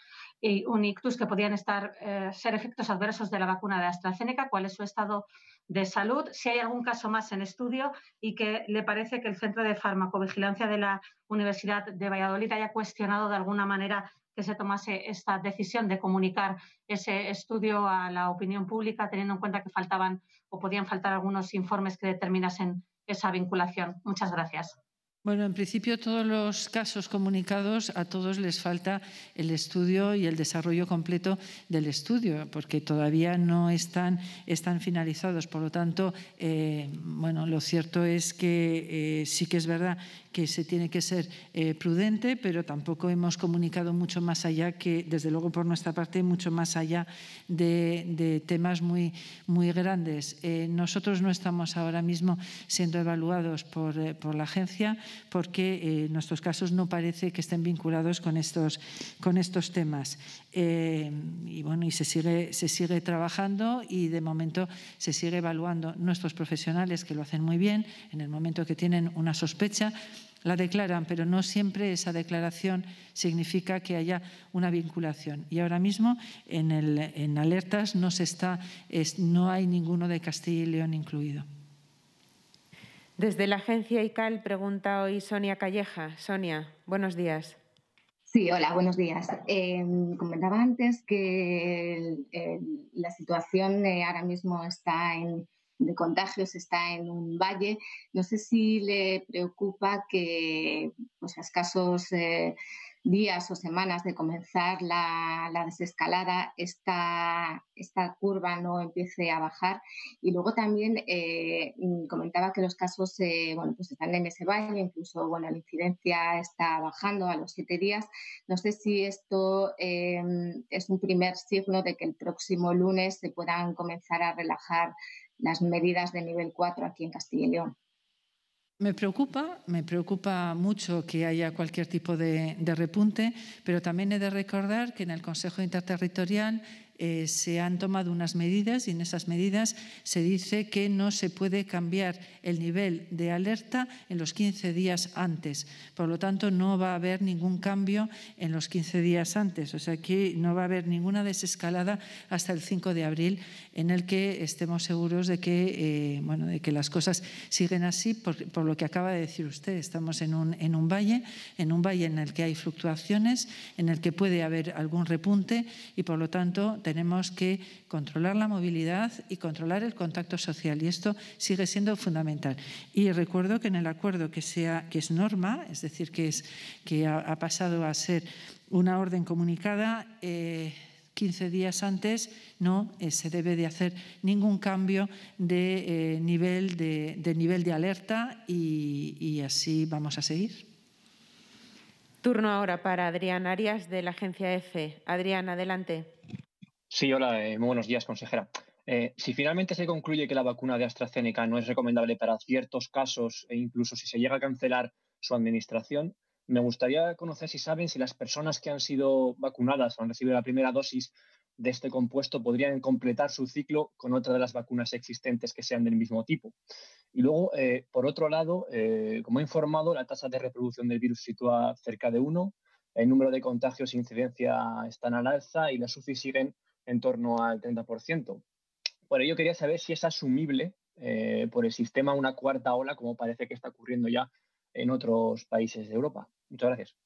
y un ictus que podían estar, eh, ser efectos adversos de la vacuna de AstraZeneca, cuál es su estado de salud, si hay algún caso más en estudio y que le parece que el Centro de Farmacovigilancia de la Universidad de Valladolid haya cuestionado de alguna manera que se tomase esta decisión de comunicar ese estudio a la opinión pública, teniendo en cuenta que faltaban o podían faltar algunos informes que determinasen esa vinculación. Muchas gracias. Bueno, en principio todos los casos comunicados a todos les falta el estudio y el desarrollo completo del estudio, porque todavía no están, finalizados. Por lo tanto, eh, bueno, lo cierto es que eh, sí que es verdad que se tiene que ser eh, prudente, pero tampoco hemos comunicado mucho más allá que, desde luego por nuestra parte, mucho más allá de, temas muy, muy grandes. nosotros no estamos ahora mismo siendo evaluados por la agencia porque en eh, nuestros casos no parece que estén vinculados con estos, temas. Eh, y se sigue, trabajando y de momento se sigue evaluando nuestros profesionales que lo hacen muy bien en el momento que tienen una sospecha la declaran, pero no siempre esa declaración significa que haya una vinculación. Y ahora mismo en, alertas no, se está, no hay ninguno de Castilla y León incluido. Desde la agencia ICAL pregunta hoy Sonia Calleja. Sonia, buenos días. Sí, hola, buenos días. Em, comentaba antes que la situación eh, ahora mismo está en, de contagios está en un valle. No sé si le preocupa que los pues, casos… Eh, días o semanas de comenzar la, desescalada esta, esta, curva no empiece a bajar. Y luego también eh, mm, comentaba que los casos eh, bueno, pues están en ese baño, incluso bueno, la incidencia está bajando a los siete días. No sé si esto eh, es un primer signo de que el próximo lunes se puedan comenzar a relajar las medidas de nivel 4 aquí en Castilla y León. Me preocupa, me preocupa mucho que haya cualquier tipo de, de, repunte, pero también he de recordar que en el Consejo Interterritorial eh, se han tomado unas medidas y en esas medidas se dice que no se puede cambiar el nivel de alerta en los 15 días antes. Por lo tanto, no va a haber ningún cambio en los 15 días antes. O sea, que no va a haber ninguna desescalada hasta el 5 de abril en el que estemos seguros de que, eh, bueno, de que las cosas siguen así, por, por, lo que acaba de decir usted. Estamos en un, en un valle, en un valle en el que hay fluctuaciones, en el que puede haber algún repunte y, por lo tanto, tenemos que controlar la movilidad y controlar el contacto social y esto sigue siendo fundamental. Y recuerdo que en el acuerdo que, sea, que es norma, es decir, que, es, que ha, pasado a ser una orden comunicada, 15 eh, días antes no eh, se debe de hacer ningún cambio de, eh, nivel, de, nivel de alerta y, y, así vamos a seguir. Turno ahora para Adrián Arias de la agencia EFE. Adrián, adelante. Sí, hola, eh, muy buenos días, consejera. Eh, si finalmente se concluye que la vacuna de AstraZeneca no es recomendable para ciertos casos e incluso si se llega a cancelar su administración, me gustaría conocer si saben si las personas que han sido vacunadas o han recibido la primera dosis de este compuesto podrían completar su ciclo con otra de las vacunas existentes que sean del mismo tipo. Y luego, eh, por otro lado, como he informado, la tasa de reproducción del virus sitúa cerca de uno, el número de contagios e incidencia están al alza y las UCI siguen en torno al 30%. Por ello quería saber si es asumible eh, por el sistema una cuarta ola como parece que está ocurriendo ya en otros países de Europa. Muchas gracias.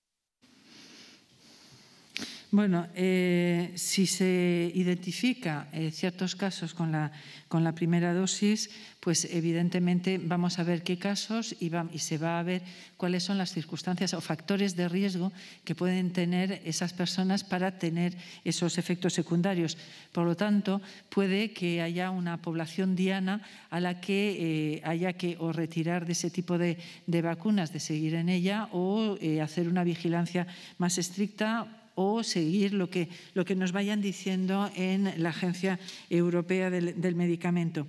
Bueno, eh, si se identifica eh, ciertos casos con la, con la, primera dosis, pues evidentemente vamos a ver qué casos y, se va a ver cuáles son las circunstancias o factores de riesgo que pueden tener esas personas para tener esos efectos secundarios. Por lo tanto, puede que haya una población diana a la que eh, haya que o retirar de ese tipo de vacunas, de seguir en ella, o hacer una vigilancia más estricta o seguir lo que, lo que nos vayan diciendo en la Agencia Europea del, Medicamento.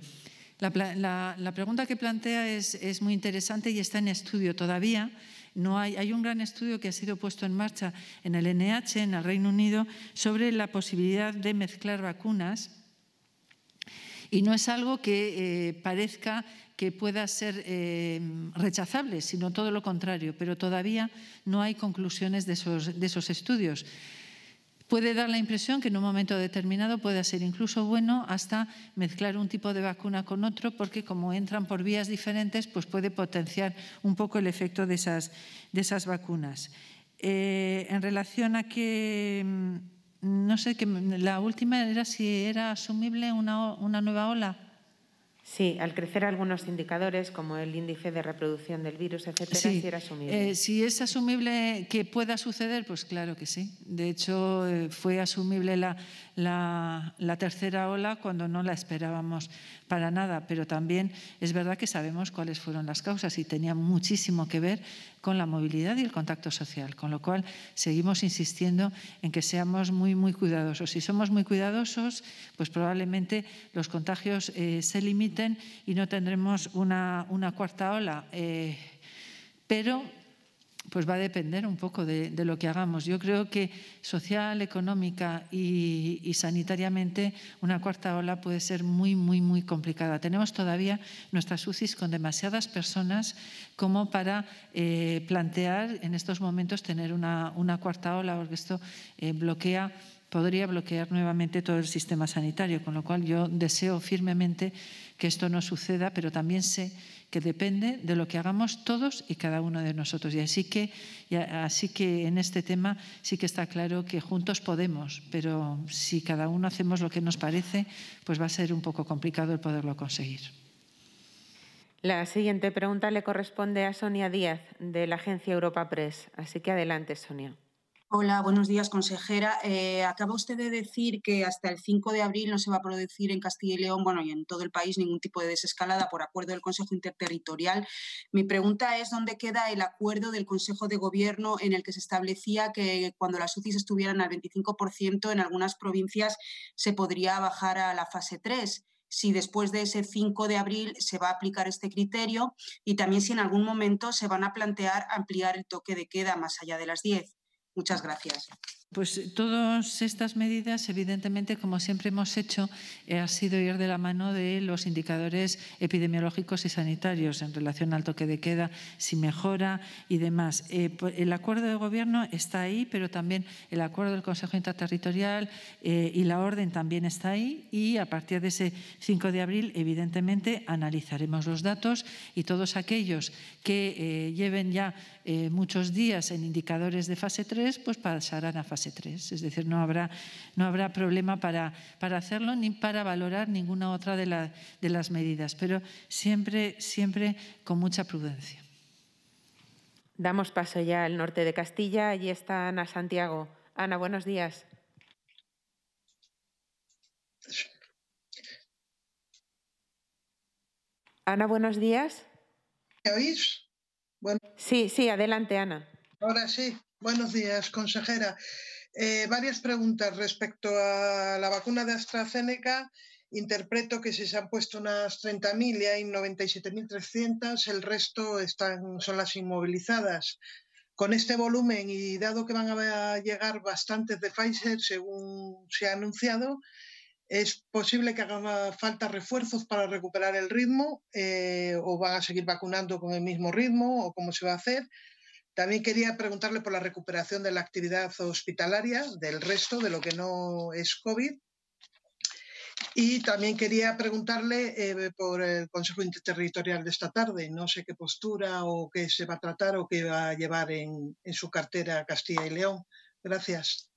La, pregunta que plantea es, es muy interesante y está en estudio todavía. No hay, hay, un gran estudio que ha sido puesto en marcha en el NH, en el Reino Unido, sobre la posibilidad de mezclar vacunas. Y no es algo que eh, parezca que pueda ser em, rechazable, sino todo lo contrario, pero todavía no hay conclusiones de esos, estudios. Puede dar la impresión que en un momento determinado pueda ser incluso bueno hasta mezclar un tipo de vacuna con otro, porque como entran por vías diferentes, pues puede potenciar un poco el efecto de esas, de esas vacunas. Eh, en relación a que, em, no sé, que la última era si era asumible una nueva ola. Sí, al crecer algunos indicadores como el índice de reproducción del virus, etcétera, sí, asumible. Eh, si es asumible que pueda suceder, pues claro que sí. De hecho, eh, fue asumible la, tercera ola cuando no la esperábamos para nada, pero también es verdad que sabemos cuáles fueron las causas y tenía muchísimo que ver con la movilidad y el contacto social, con lo cual seguimos insistiendo en que seamos muy, muy cuidadosos. Si somos muy cuidadosos, pues probablemente los contagios eh, se limiten y no tendremos una, una cuarta ola. Eh, pero pues va a depender un poco de, lo que hagamos. Yo creo que social, económica y, sanitariamente una cuarta ola puede ser muy, muy, muy complicada. Tenemos todavía nuestras UCIs con demasiadas personas como para eh, plantear en estos momentos tener una, cuarta ola, porque esto eh, bloquea podría bloquear nuevamente todo el sistema sanitario, con lo cual yo deseo firmemente que esto no suceda, pero también sé que depende de lo que hagamos todos y cada uno de nosotros. Y así que, así que en este tema sí que está claro que juntos podemos, pero si cada uno hacemos lo que nos parece, pues va a ser un poco complicado el poderlo conseguir. La siguiente pregunta le corresponde a Sonia Díaz, de la agencia Europa Press. Así que adelante, Sonia. Hola, buenos días, consejera. Eh, acaba usted de decir que hasta el 5 de abril no se va a producir en Castilla y León, bueno, y en todo el país ningún tipo de desescalada por acuerdo del Consejo Interterritorial. Mi pregunta es dónde queda el acuerdo del Consejo de Gobierno en el que se establecía que cuando las UCIs estuvieran al 25%, en algunas provincias se podría bajar a la fase 3 si después de ese 5 de abril se va a aplicar este criterio y también si en algún momento se van a plantear ampliar el toque de queda más allá de las 10. Muchas gracias. Pues eh, todas estas medidas, evidentemente, como siempre hemos hecho, eh, ha sido ir de la mano de los indicadores epidemiológicos y sanitarios en relación al toque de queda, si mejora y demás. Eh, el acuerdo de gobierno está ahí, pero también el acuerdo del Consejo Interterritorial y la orden también está ahí. Y a partir de ese 5 de abril, evidentemente, analizaremos los datos y todos aquellos que lleven ya muchos días en indicadores de fase 3, pues pasarán a fase es decir, no habrá, no habrá problema para, para hacerlo ni para valorar ninguna otra de, las medidas, pero siempre, siempre con mucha prudencia. Damos paso ya al norte de Castilla. Allí está Ana Santiago. Ana, buenos días. Ana, buenos días. ¿Me oís? Bueno. Sí, sí, adelante, Ana. Ahora sí. Buenos días, consejera. Eh, varias preguntas respecto a la vacuna de AstraZeneca. Interpreto que si se han puesto unas 30.000 y hay 97.300, el resto están, son las inmovilizadas. Con este volumen y dado que van a llegar bastantes de Pfizer, según se ha anunciado, ¿es posible que hagan falta refuerzos para recuperar el ritmo eh, o van a seguir vacunando con el mismo ritmo o cómo se va a hacer? También quería preguntarle por la recuperación de la actividad hospitalaria, del resto, de lo que no es COVID. Y también quería preguntarle eh, por el Consejo Interterritorial de esta tarde. No sé qué postura o qué se va a tratar o qué va a llevar en, en su cartera Castilla y León. Gracias.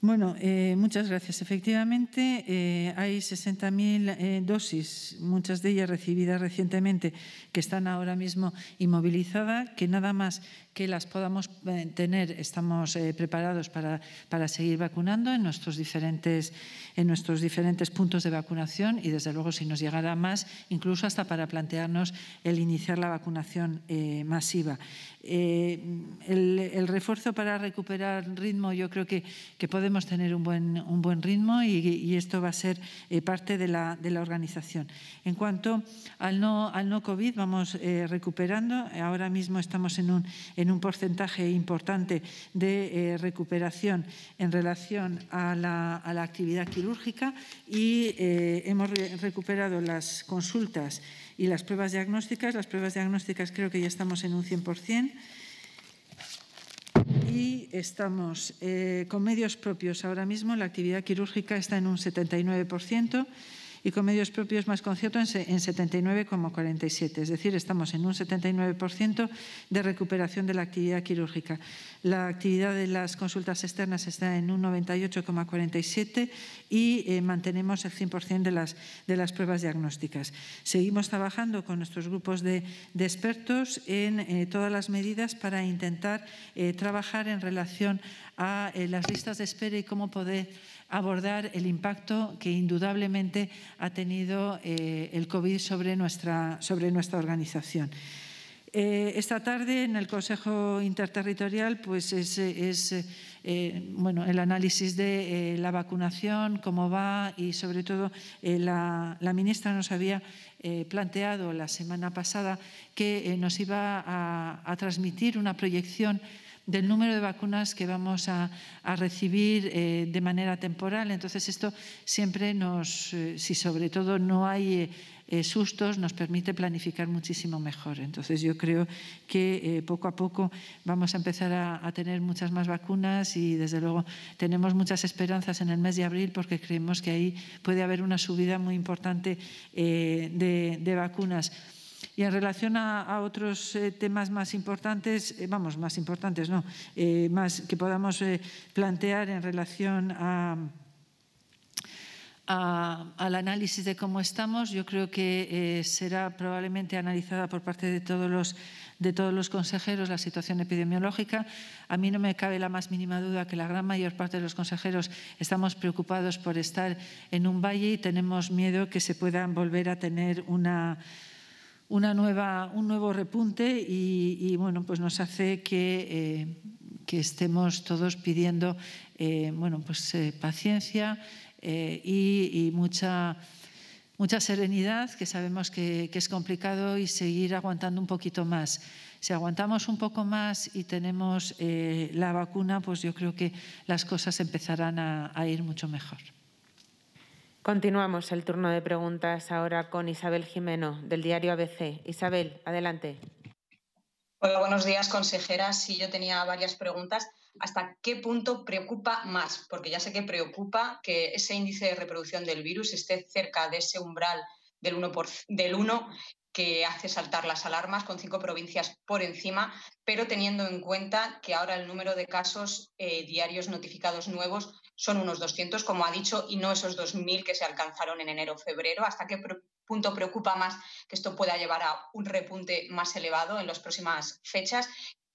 Bueno, eh, muchas gracias. Efectivamente, eh, hay 60.000 eh, dosis, muchas de ellas recibidas recientemente, que están ahora mismo inmovilizadas, que nada más que las podamos tener, estamos preparados para, para, seguir vacunando en nuestros, diferentes, en nuestros diferentes puntos de vacunación y, desde luego, si nos llegará más, incluso hasta para plantearnos el iniciar la vacunación masiva. El, refuerzo para recuperar ritmo, yo creo que, que podemos podemos tener un buen, un buen ritmo y, esto va a ser eh, parte de la, de la organización. En cuanto al no, al no COVID, vamos eh, recuperando. Ahora mismo estamos en un, en un porcentaje importante de eh, recuperación en relación a la, actividad quirúrgica y hemos recuperado las consultas y las pruebas diagnósticas. Las pruebas diagnósticas creo que ya estamos en un 100% y estamos eh, con medios propios. Ahora mismo la actividad quirúrgica está en un 79%, y con medios propios más conciertos en 79,47. Es decir, estamos en un 79% de recuperación de la actividad quirúrgica. La actividad de las consultas externas está en un 98,47 y eh, mantenemos el 100% de las, de las pruebas diagnósticas. Seguimos trabajando con nuestros grupos de, expertos en eh, todas las medidas para intentar eh, trabajar en relación a las listas de espera y cómo poder abordar el impacto que indudablemente ha tenido eh, el COVID sobre nuestra, sobre nuestra organización. Eh, esta tarde en el Consejo Interterritorial pues es, eh, bueno, el análisis de la vacunación, cómo va y sobre todo la, ministra nos había planteado la semana pasada que nos iba a transmitir una proyección del número de vacunas que vamos a, recibir eh, de manera temporal. Entonces, esto siempre nos, eh, si sobre todo no hay eh, sustos, nos permite planificar muchísimo mejor. Entonces, yo creo que poco a poco vamos a empezar a, tener muchas más vacunas y, desde luego, tenemos muchas esperanzas en el mes de abril porque creemos que ahí puede haber una subida muy importante de, de vacunas. Y en relación a, otros eh, temas más importantes, eh, vamos, más importantes, no, eh, más que podamos plantear en relación a, al análisis de cómo estamos, yo creo que será probablemente analizada por parte de todos los de todos los consejeros la situación epidemiológica. A mí no me cabe la más mínima duda que la gran mayor parte de los consejeros estamos preocupados por estar en un valle y tenemos miedo que se puedan volver a tener una una nueva, un nuevo repunte y, bueno, pues nos hace que, eh, estemos todos pidiendo eh, bueno, pues, eh, paciencia y, mucha, mucha serenidad, que sabemos que, es complicado, y seguir aguantando un poquito más. Si aguantamos un poco más y tenemos la vacuna, pues yo creo que las cosas empezarán a ir mucho mejor. Continuamos el turno de preguntas ahora con Isabel Jimeno, del diario ABC. Isabel, adelante. Hola, buenos días, consejera. Sí, yo tenía varias preguntas. ¿Hasta qué punto preocupa más? Porque ya sé que preocupa que ese índice de reproducción del virus esté cerca de ese umbral del 1, del que hace saltar las alarmas con cinco provincias por encima, pero teniendo en cuenta que ahora el número de casos eh, diarios notificados nuevos son unos 200, como ha dicho, y no esos 2.000 que se alcanzaron en enero-febrero. ¿Hasta qué punto preocupa más que esto pueda llevar a un repunte más elevado en las próximas fechas?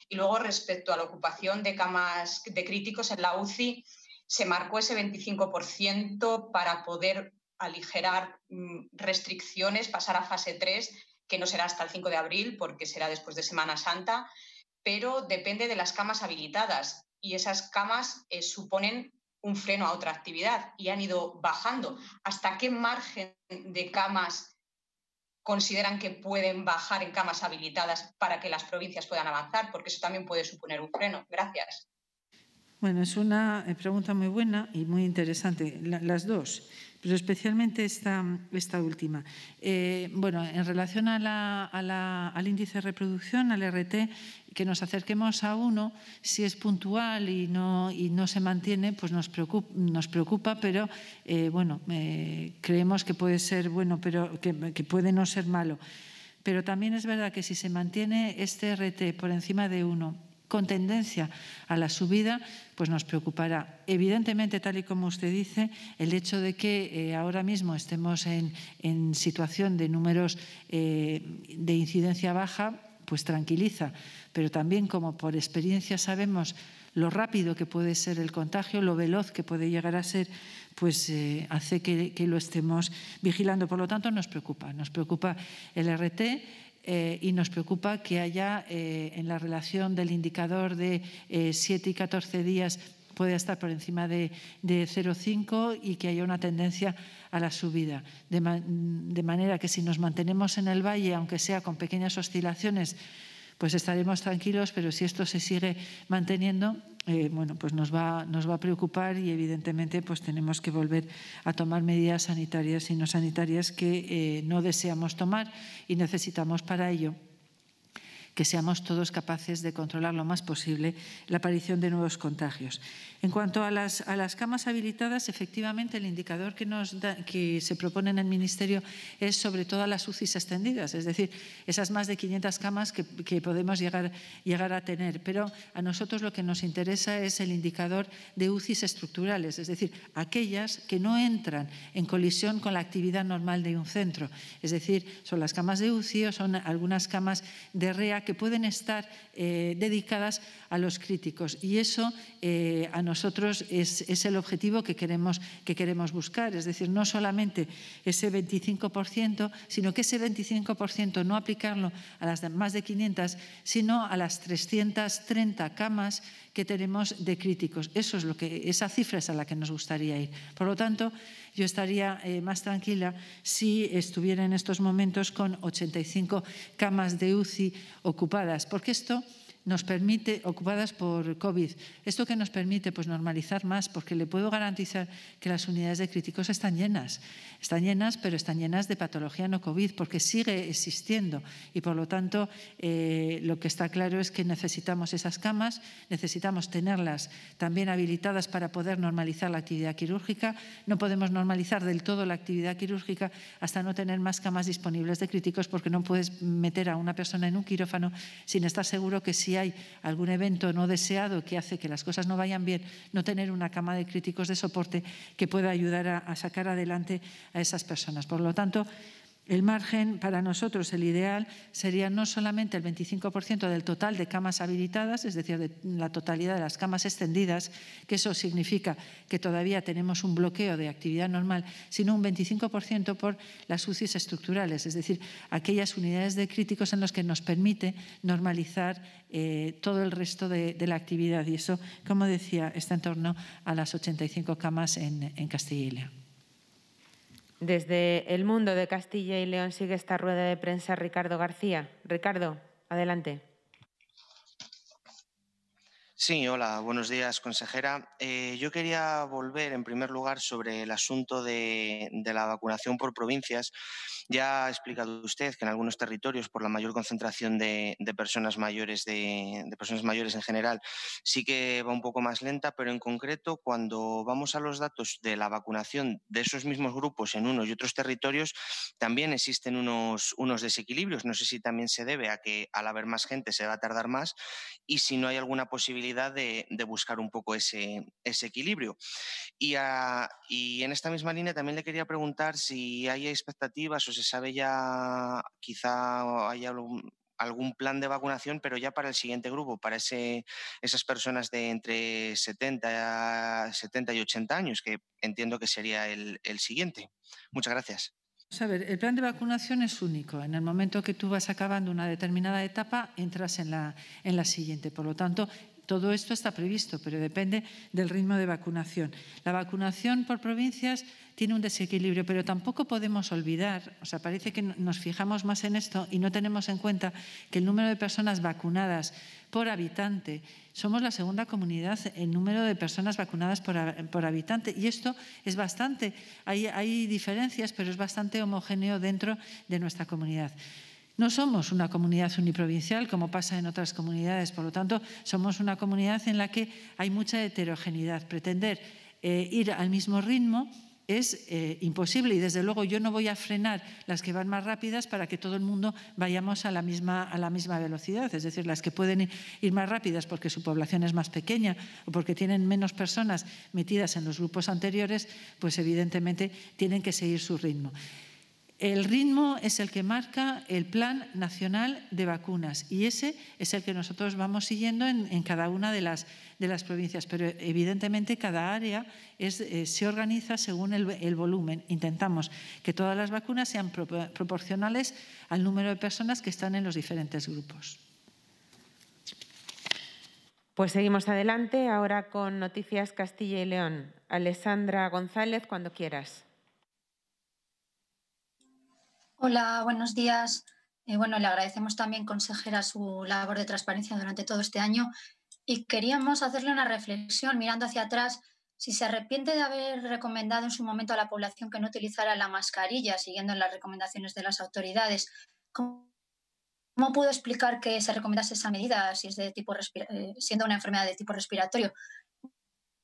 Y luego, respecto a la ocupación de camas de críticos en la UCI, se marcó ese 25% para poder aligerar mm, restricciones, pasar a fase 3, que no será hasta el 5 de abril, porque será después de Semana Santa, pero depende de las camas habilitadas. Y esas camas eh, suponen un freno a otra actividad y han ido bajando. ¿Hasta qué margen de camas consideran que pueden bajar en camas habilitadas para que las provincias puedan avanzar? Porque eso también puede suponer un freno. Gracias. Bueno, es una eh, pregunta muy buena y muy interesante, las dos, pero especialmente esta, última. Eh, bueno, en relación al índice de reproducción, al RT, que nos acerquemos a uno, si es puntual y no, y no se mantiene, pues nos preocupa, nos preocupa pero eh, bueno, eh, creemos que puede ser bueno, pero que, puede no ser malo. Pero también es verdad que si se mantiene este RT por encima de uno, con tendencia a la subida, pues nos preocupará. Evidentemente, tal y como usted dice, el hecho de que eh, ahora mismo estemos en, situación de números de incidencia baja pues tranquiliza, pero también como por experiencia sabemos lo rápido que puede ser el contagio, lo veloz que puede llegar a ser, pues eh, hace que, lo estemos vigilando. Por lo tanto, nos preocupa, nos preocupa el RT. Eh, y nos preocupa que haya eh, en la relación del indicador de 7 y 14 días puede estar por encima de, de 0,5 y que haya una tendencia a la subida. De, manera que si nos mantenemos en el valle, aunque sea con pequeñas oscilaciones, pues estaremos tranquilos, pero si esto se sigue manteniendo, eh, bueno, pues nos va, nos va a preocupar y evidentemente pues tenemos que volver a tomar medidas sanitarias y no sanitarias que eh, no deseamos tomar y necesitamos para ello que seamos todos capaces de controlar lo más posible la aparición de nuevos contagios. En cuanto a las, a las camas habilitadas, efectivamente el indicador que, nos da, que se propone en el Ministerio es sobre todo las UCIs extendidas, es decir, esas más de 500 camas que, que podemos llegar, llegar a tener. Pero a nosotros lo que nos interesa es el indicador de UCIs estructurales, es decir, aquellas que no entran en colisión con la actividad normal de un centro. Es decir, son las camas de UCI o son algunas camas de REA que pueden estar eh, dedicadas a los críticos. Y eso eh, a nosotros es, el objetivo que queremos, que queremos buscar. Es decir, no solamente ese 25%, sino que ese 25% no aplicarlo a las más de 500, sino a las 330 camas que tenemos de críticos. Eso es lo que, esa cifra es a la que nos gustaría ir. Por lo tanto, yo estaría eh, más tranquila si estuviera en estos momentos con 85 camas de UCI o ocupadas, porque esto nos permite, ocupadas por COVID, esto que nos permite pues, normalizar más, porque le puedo garantizar que las unidades de críticos están llenas, están llenas, pero están llenas de patología no COVID, porque sigue existiendo y por lo tanto eh, lo que está claro es que necesitamos esas camas, necesitamos tenerlas también habilitadas para poder normalizar la actividad quirúrgica, no podemos normalizar del todo la actividad quirúrgica hasta no tener más camas disponibles de críticos, porque no puedes meter a una persona en un quirófano sin estar seguro que sí si hay algún evento no deseado que hace que las cosas no vayan bien, no tener una cama de críticos de soporte que pueda ayudar a, a sacar adelante a esas personas. Por lo tanto, el margen para nosotros, el ideal, sería no solamente el 25% del total de camas habilitadas, es decir, de la totalidad de las camas extendidas, que eso significa que todavía tenemos un bloqueo de actividad normal, sino un 25% por las UCIs estructurales, es decir, aquellas unidades de críticos en las que nos permite normalizar eh, todo el resto de, la actividad. Y eso, como decía, está en torno a las 85 camas en, en Castilla y León. Desde el mundo de Castilla y León sigue esta rueda de prensa Ricardo García. Ricardo, adelante. Sí, hola, buenos días, consejera. Eh, yo quería volver, en primer lugar, sobre el asunto de, la vacunación por provincias. Ya ha explicado usted que en algunos territorios, por la mayor concentración de, personas mayores, de, de, personas mayores en general, sí que va un poco más lenta, pero en concreto, cuando vamos a los datos de la vacunación de esos mismos grupos en unos y otros territorios, también existen unos, unos desequilibrios. No sé si también se debe a que al haber más gente se va a tardar más y si no hay alguna posibilidad de, buscar un poco ese, equilibrio. Y, en esta misma línea también le quería preguntar si hay expectativas o se sabe ya, quizá haya algún, plan de vacunación, pero ya para el siguiente grupo, para ese, esas personas de entre 70, 70 y 80 años, que entiendo que sería el, siguiente. Muchas gracias. A el plan de vacunación es único. En el momento que tú vas acabando una determinada etapa, entras en la, en la siguiente. Por lo tanto, todo esto está previsto, pero depende del ritmo de vacunación. La vacunación por provincias tiene un desequilibrio, pero tampoco podemos olvidar, o sea, parece que nos fijamos más en esto y no tenemos en cuenta que el número de personas vacunadas por habitante, somos la segunda comunidad en número de personas vacunadas por, habitante y esto es bastante, hay diferencias, pero es bastante homogéneo dentro de nuestra comunidad. No somos una comunidad uniprovincial como pasa en otras comunidades, por lo tanto, somos una comunidad en la que hay mucha heterogeneidad. Pretender eh, ir al mismo ritmo es eh, imposible y desde luego yo no voy a frenar las que van más rápidas para que todo el mundo vayamos a a la misma velocidad, es decir, las que pueden ir más rápidas porque su población es más pequeña o porque tienen menos personas metidas en los grupos anteriores, pues evidentemente tienen que seguir su ritmo. El ritmo es el que marca el Plan Nacional de Vacunas y ese es el que nosotros vamos siguiendo en, cada una de las, de las provincias, pero evidentemente cada área eh, se organiza según el, volumen. Intentamos que todas las vacunas sean proporcionales al número de personas que están en los diferentes grupos. Pues seguimos adelante ahora con Noticias Castilla y León. Alessandra González, cuando quieras. Hola, buenos días. Eh, bueno, le agradecemos también, consejera, su labor de transparencia durante todo este año y queríamos hacerle una reflexión mirando hacia atrás. Si se arrepiente de haber recomendado en su momento a la población que no utilizara la mascarilla, siguiendo las recomendaciones de las autoridades, ¿cómo, pudo explicar que se recomendase esa medida si es de tipo eh, siendo una enfermedad de tipo respiratorio?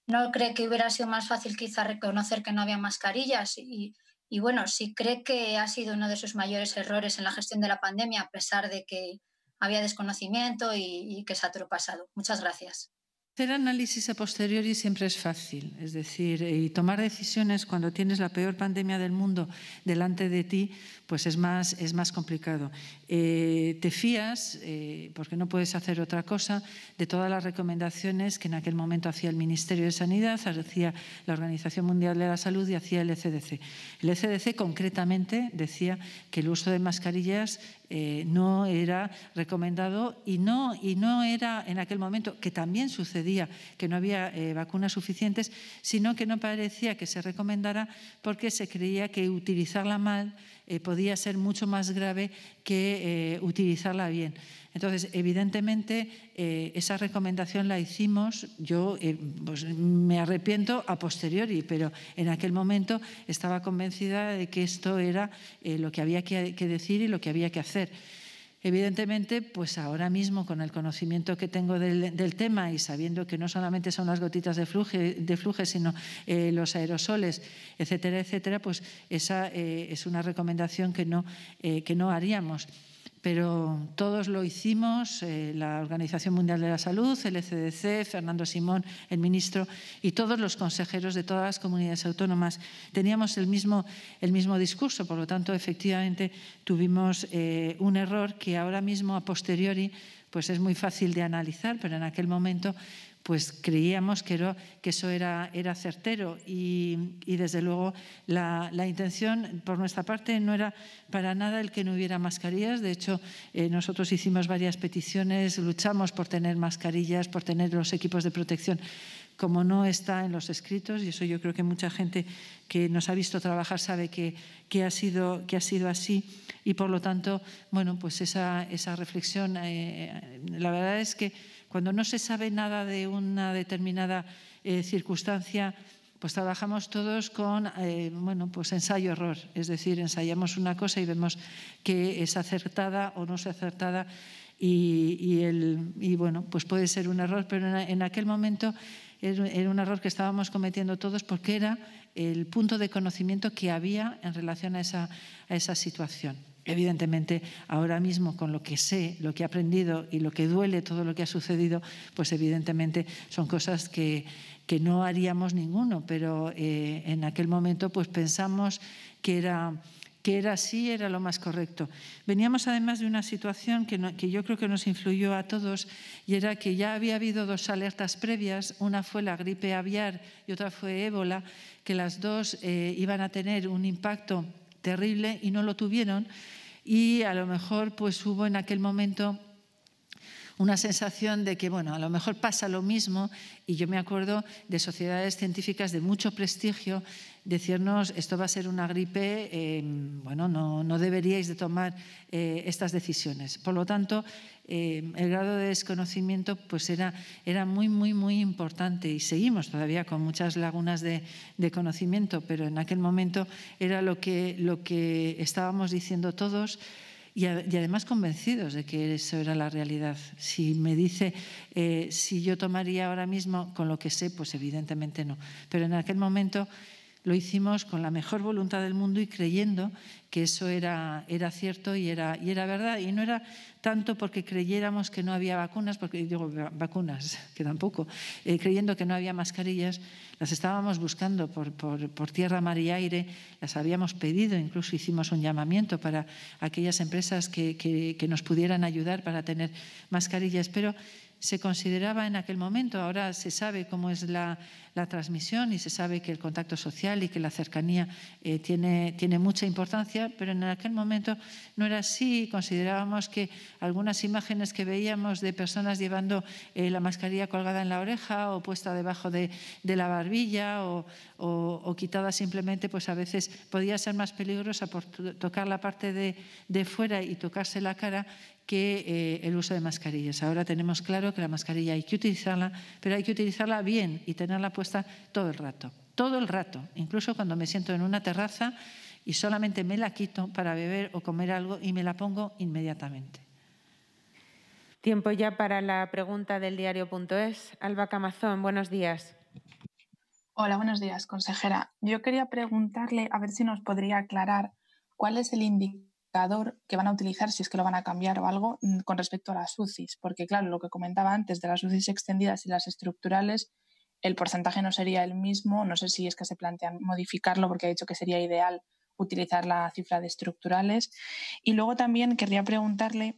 ¿No cree que hubiera sido más fácil quizá reconocer que no había mascarillas y, y bueno, si cree que ha sido uno de sus mayores errores en la gestión de la pandemia, a pesar de que había desconocimiento y, que se ha tropasado. Muchas gracias. Hacer análisis a posteriori siempre es fácil, es decir, eh, y tomar decisiones cuando tienes la peor pandemia del mundo delante de ti, pues es más, es más complicado. Eh, te fías, eh, porque no puedes hacer otra cosa, de todas las recomendaciones que en aquel momento hacía el Ministerio de Sanidad, hacía la Organización Mundial de la Salud y hacía el ECDC. El ECDC concretamente decía que el uso de mascarillas eh, no era recomendado y no, y no era en aquel momento, que también sucedía que no había eh, vacunas suficientes, sino que no parecía que se recomendara porque se creía que utilizarla mal eh, podía ser mucho más grave que utilizarla bien. Entonces, evidentemente, eh, esa recomendación la hicimos, yo eh, pues, me arrepiento a posteriori, pero en aquel momento estaba convencida de que esto era eh, lo que había que, decir y lo que había que hacer. Evidentemente, pues ahora mismo con el conocimiento que tengo del, tema y sabiendo que no solamente son las gotitas de fluje, de fluje sino los aerosoles, etcétera, etcétera, pues esa es una recomendación que no, que no haríamos pero todos lo hicimos, eh, la Organización Mundial de la Salud, el ECDC, Fernando Simón, el ministro, y todos los consejeros de todas las comunidades autónomas. Teníamos el mismo, discurso, por lo tanto, efectivamente, tuvimos eh, un error que ahora mismo, a posteriori, pues es muy fácil de analizar, pero en aquel momento pues creíamos que, eso era, certero y, desde luego la, intención por nuestra parte no era para nada el que no hubiera mascarillas. De hecho, eh, nosotros hicimos varias peticiones, luchamos por tener mascarillas, por tener los equipos de protección como no está en los escritos, y eso yo creo que mucha gente que nos ha visto trabajar sabe que, ha, sido, que ha sido así, y por lo tanto, bueno, pues esa, reflexión, eh, la verdad es que cuando no se sabe nada de una determinada eh, circunstancia, pues trabajamos todos con eh, bueno, pues ensayo-error, es decir, ensayamos una cosa y vemos que es acertada o no es acertada y, bueno, pues puede ser un error, pero en, aquel momento era un error que estábamos cometiendo todos porque era el punto de conocimiento que había en relación a esa situación evidentemente ahora mismo con lo que sé, lo que he aprendido y lo que duele todo lo que ha sucedido, pues evidentemente son cosas que, que no haríamos ninguno, pero eh, en aquel momento pues pensamos que era que era así, era lo más correcto. Veníamos además de una situación que, yo creo que nos influyó a todos y era que ya había habido dos alertas previas, una fue la gripe aviar y otra fue ébola, que las dos eh, iban a tener un impacto terrible y no lo tuvieron y a lo mejor pues hubo en aquel momento una sensación de que, bueno, a lo mejor pasa lo mismo y yo me acuerdo de sociedades científicas de mucho prestigio decirnos esto va a ser una gripe, em, bueno, no, deberíais de tomar eh, estas decisiones. Por lo tanto, em, el grado de desconocimiento pues era, era muy, muy, muy importante y seguimos todavía con muchas lagunas de, conocimiento, pero en aquel momento era lo que, lo que estábamos diciendo todos y, además convencidos de que eso era la realidad. Si me dice eh, si yo tomaría ahora mismo, con lo que sé, pues evidentemente no. Pero en aquel momento lo hicimos con la mejor voluntad del mundo y creyendo que eso era, era cierto y era, y era verdad. Y no era tanto porque creyéramos que no había vacunas, porque digo vacunas, (laughs) que tampoco, eh, creyendo que no había mascarillas, las estábamos buscando por, por, tierra, mar y aire, las habíamos pedido, incluso hicimos un llamamiento para aquellas empresas que, que nos pudieran ayudar para tener mascarillas, pero se consideraba en aquel momento, ahora se sabe cómo es la, la transmisión y se sabe que el contacto social y que la cercanía eh, tiene, tiene mucha importancia, pero en aquel momento no era así. Considerábamos que algunas imágenes que veíamos de personas llevando eh, la mascarilla colgada en la oreja o puesta debajo de, de la barbilla o, o, quitada simplemente, pues a veces podía ser más peligrosa por tocar la parte de, de fuera y tocarse la cara que eh, el uso de mascarillas. Ahora tenemos claro que la mascarilla hay que utilizarla, pero hay que utilizarla bien y tenerla puesta todo el rato, todo el rato, incluso cuando me siento en una terraza y solamente me la quito para beber o comer algo y me la pongo inmediatamente. Tiempo ya para la pregunta del diario.es. Alba Camazón, buenos días. Hola, buenos días, consejera. Yo quería preguntarle a ver si nos podría aclarar cuál es el indicador que van a utilizar, si es que lo van a cambiar o algo, mm, con respecto a las UCIs. Porque, claro, lo que comentaba antes de las UCIs extendidas y las estructurales, el porcentaje no sería el mismo. No sé si es que se plantean modificarlo porque ha dicho que sería ideal utilizar la cifra de estructurales. Y luego también querría preguntarle,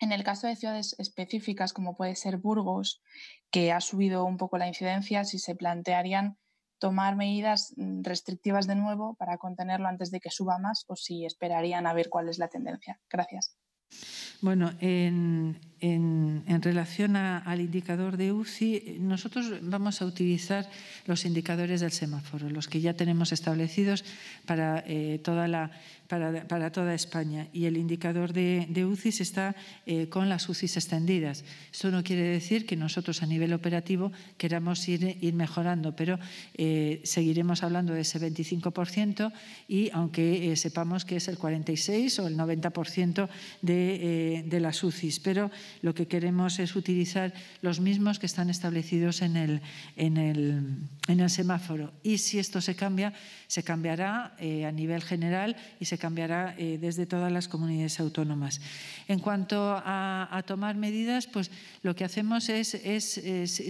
en el caso de ciudades específicas como puede ser Burgos, que ha subido un poco la incidencia, si se plantearían tomar medidas mm, restrictivas de nuevo para contenerlo antes de que suba más o si esperarían a ver cuál es la tendencia. Gracias. Bueno, en, en, relación al indicador de UCI, nosotros vamos a utilizar los indicadores del semáforo, los que ya tenemos establecidos para, eh, toda, España. Y el indicador de, de UCI está eh, con las UCIs extendidas. Esto no quiere decir que nosotros a nivel operativo queramos ir, mejorando, pero eh, seguiremos hablando de ese 25% y aunque sepamos que es el 46 o el 90% de, de las UCIs. Pero lo que queremos es utilizar los mismos que están establecidos en el, en el, semáforo. Y si esto se cambia, se cambiará eh, a nivel general y se cambiará eh, desde todas las comunidades autónomas. En cuanto a, tomar medidas, pues lo que hacemos es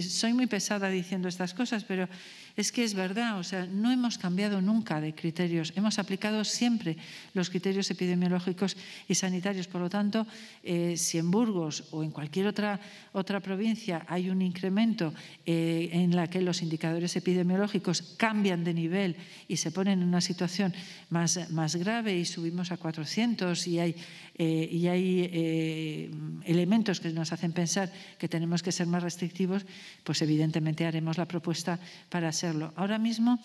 soy muy pesada diciendo estas cosas, pero es que es verdad, o sea, no hemos cambiado nunca de criterios, hemos aplicado siempre los criterios epidemiológicos y sanitarios. Por lo tanto, eh, si en Burgos o en cualquier otra, otra provincia hay un incremento eh, en la que los indicadores epidemiológicos cambian de nivel y se ponen en una situación más, más grave y subimos a 400 y hay, eh, y hay elementos que nos hacen pensar que tenemos que ser más restrictivos, pues evidentemente haremos la propuesta para Ahora mismo,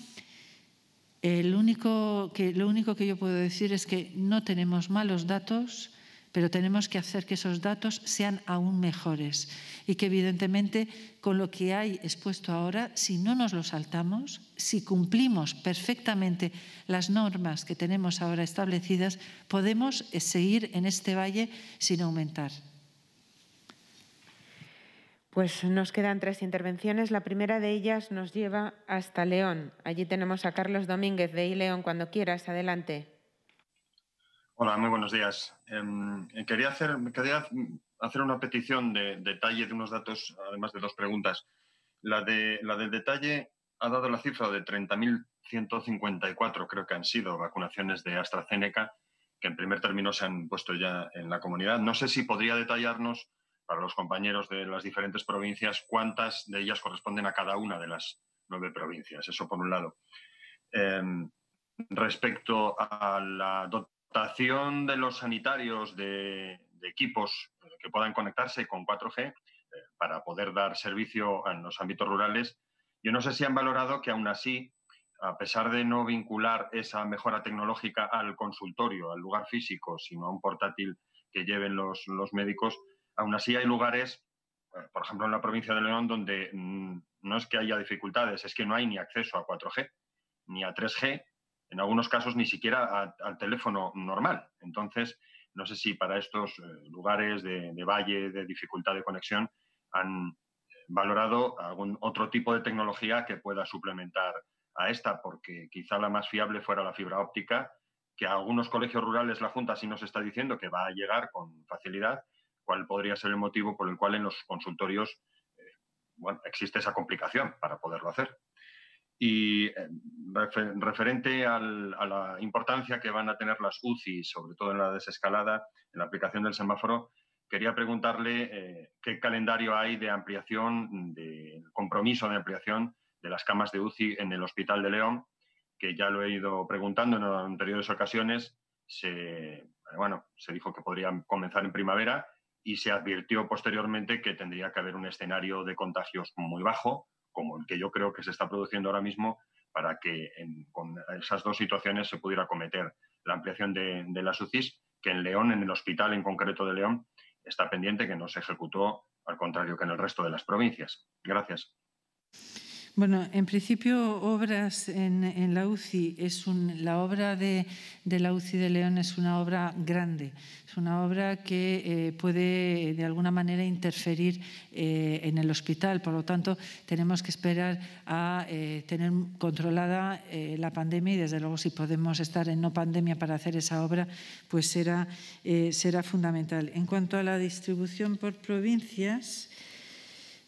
lo único que yo puedo decir es que no tenemos malos datos, pero tenemos que hacer que esos datos sean aún mejores y que evidentemente con lo que hay expuesto ahora, si no nos lo saltamos, si cumplimos perfectamente las normas que tenemos ahora establecidas, podemos eh, seguir en este valle sin aumentar. Pues nos quedan tres intervenciones. La primera de ellas nos lleva hasta León. Allí tenemos a Carlos Domínguez de León. Cuando quieras, adelante. Hola, muy buenos días. Em, eh, quería, hacer, hacer una petición de, detalle de unos datos, además de dos preguntas. La, de, la del detalle ha dado la cifra de 30.154, creo que han sido vacunaciones de AstraZeneca, que en primer término se han puesto ya en la comunidad. No sé si podría detallarnos para los compañeros de las diferentes provincias cuántas de ellas corresponden a cada una de las nueve provincias. Eso por un lado. Em, respecto a la dotación de los sanitarios de, equipos que puedan conectarse con 4G eh, para poder dar servicio en los ámbitos rurales, yo no sé si han valorado que aún así, a pesar de no vincular esa mejora tecnológica al consultorio, al lugar físico, sino a un portátil que lleven los, los médicos, Aún así hay lugares, eh, por ejemplo en la provincia de León, donde mm, no es que haya dificultades, es que no hay ni acceso a 4G, ni a 3G, en algunos casos ni siquiera al teléfono normal. Entonces, no sé si para estos eh, lugares de, de valle, de dificultad de conexión, han eh, valorado algún otro tipo de tecnología que pueda suplementar a esta, porque quizá la más fiable fuera la fibra óptica, que a algunos colegios rurales la Junta sí nos está diciendo que va a llegar con facilidad, cuál podría ser el motivo por el cual en los consultorios eh, existe esa complicación para poderlo hacer. Y eh, referente a la importancia que van a tener las UCI, sobre todo en la desescalada, en la aplicación del semáforo, quería preguntarle eh, qué calendario hay de ampliación, de compromiso de ampliación de las camas de UCI en el Hospital de León, que ya lo he ido preguntando en anteriores ocasiones. Se, bueno, se dijo que podría comenzar en primavera y se advirtió posteriormente que tendría que haber un escenario de contagios muy bajo, como el que yo creo que se está produciendo ahora mismo, para que en, con esas dos situaciones se pudiera cometer la ampliación de, de la SUCIS, que en León, en el hospital en concreto de León, está pendiente, que no se ejecutó, al contrario que en el resto de las provincias. Gracias. Bueno, en principio, Obras en, la UCI es la obra de, la UCI de León es una obra grande, es una obra que eh, puede de alguna manera interferir eh, en el hospital. Por lo tanto, tenemos que esperar a eh, tener controlada la pandemia y, desde luego, si podemos estar en no pandemia para hacer esa obra, pues será, será fundamental. En cuanto a la distribución por provincias,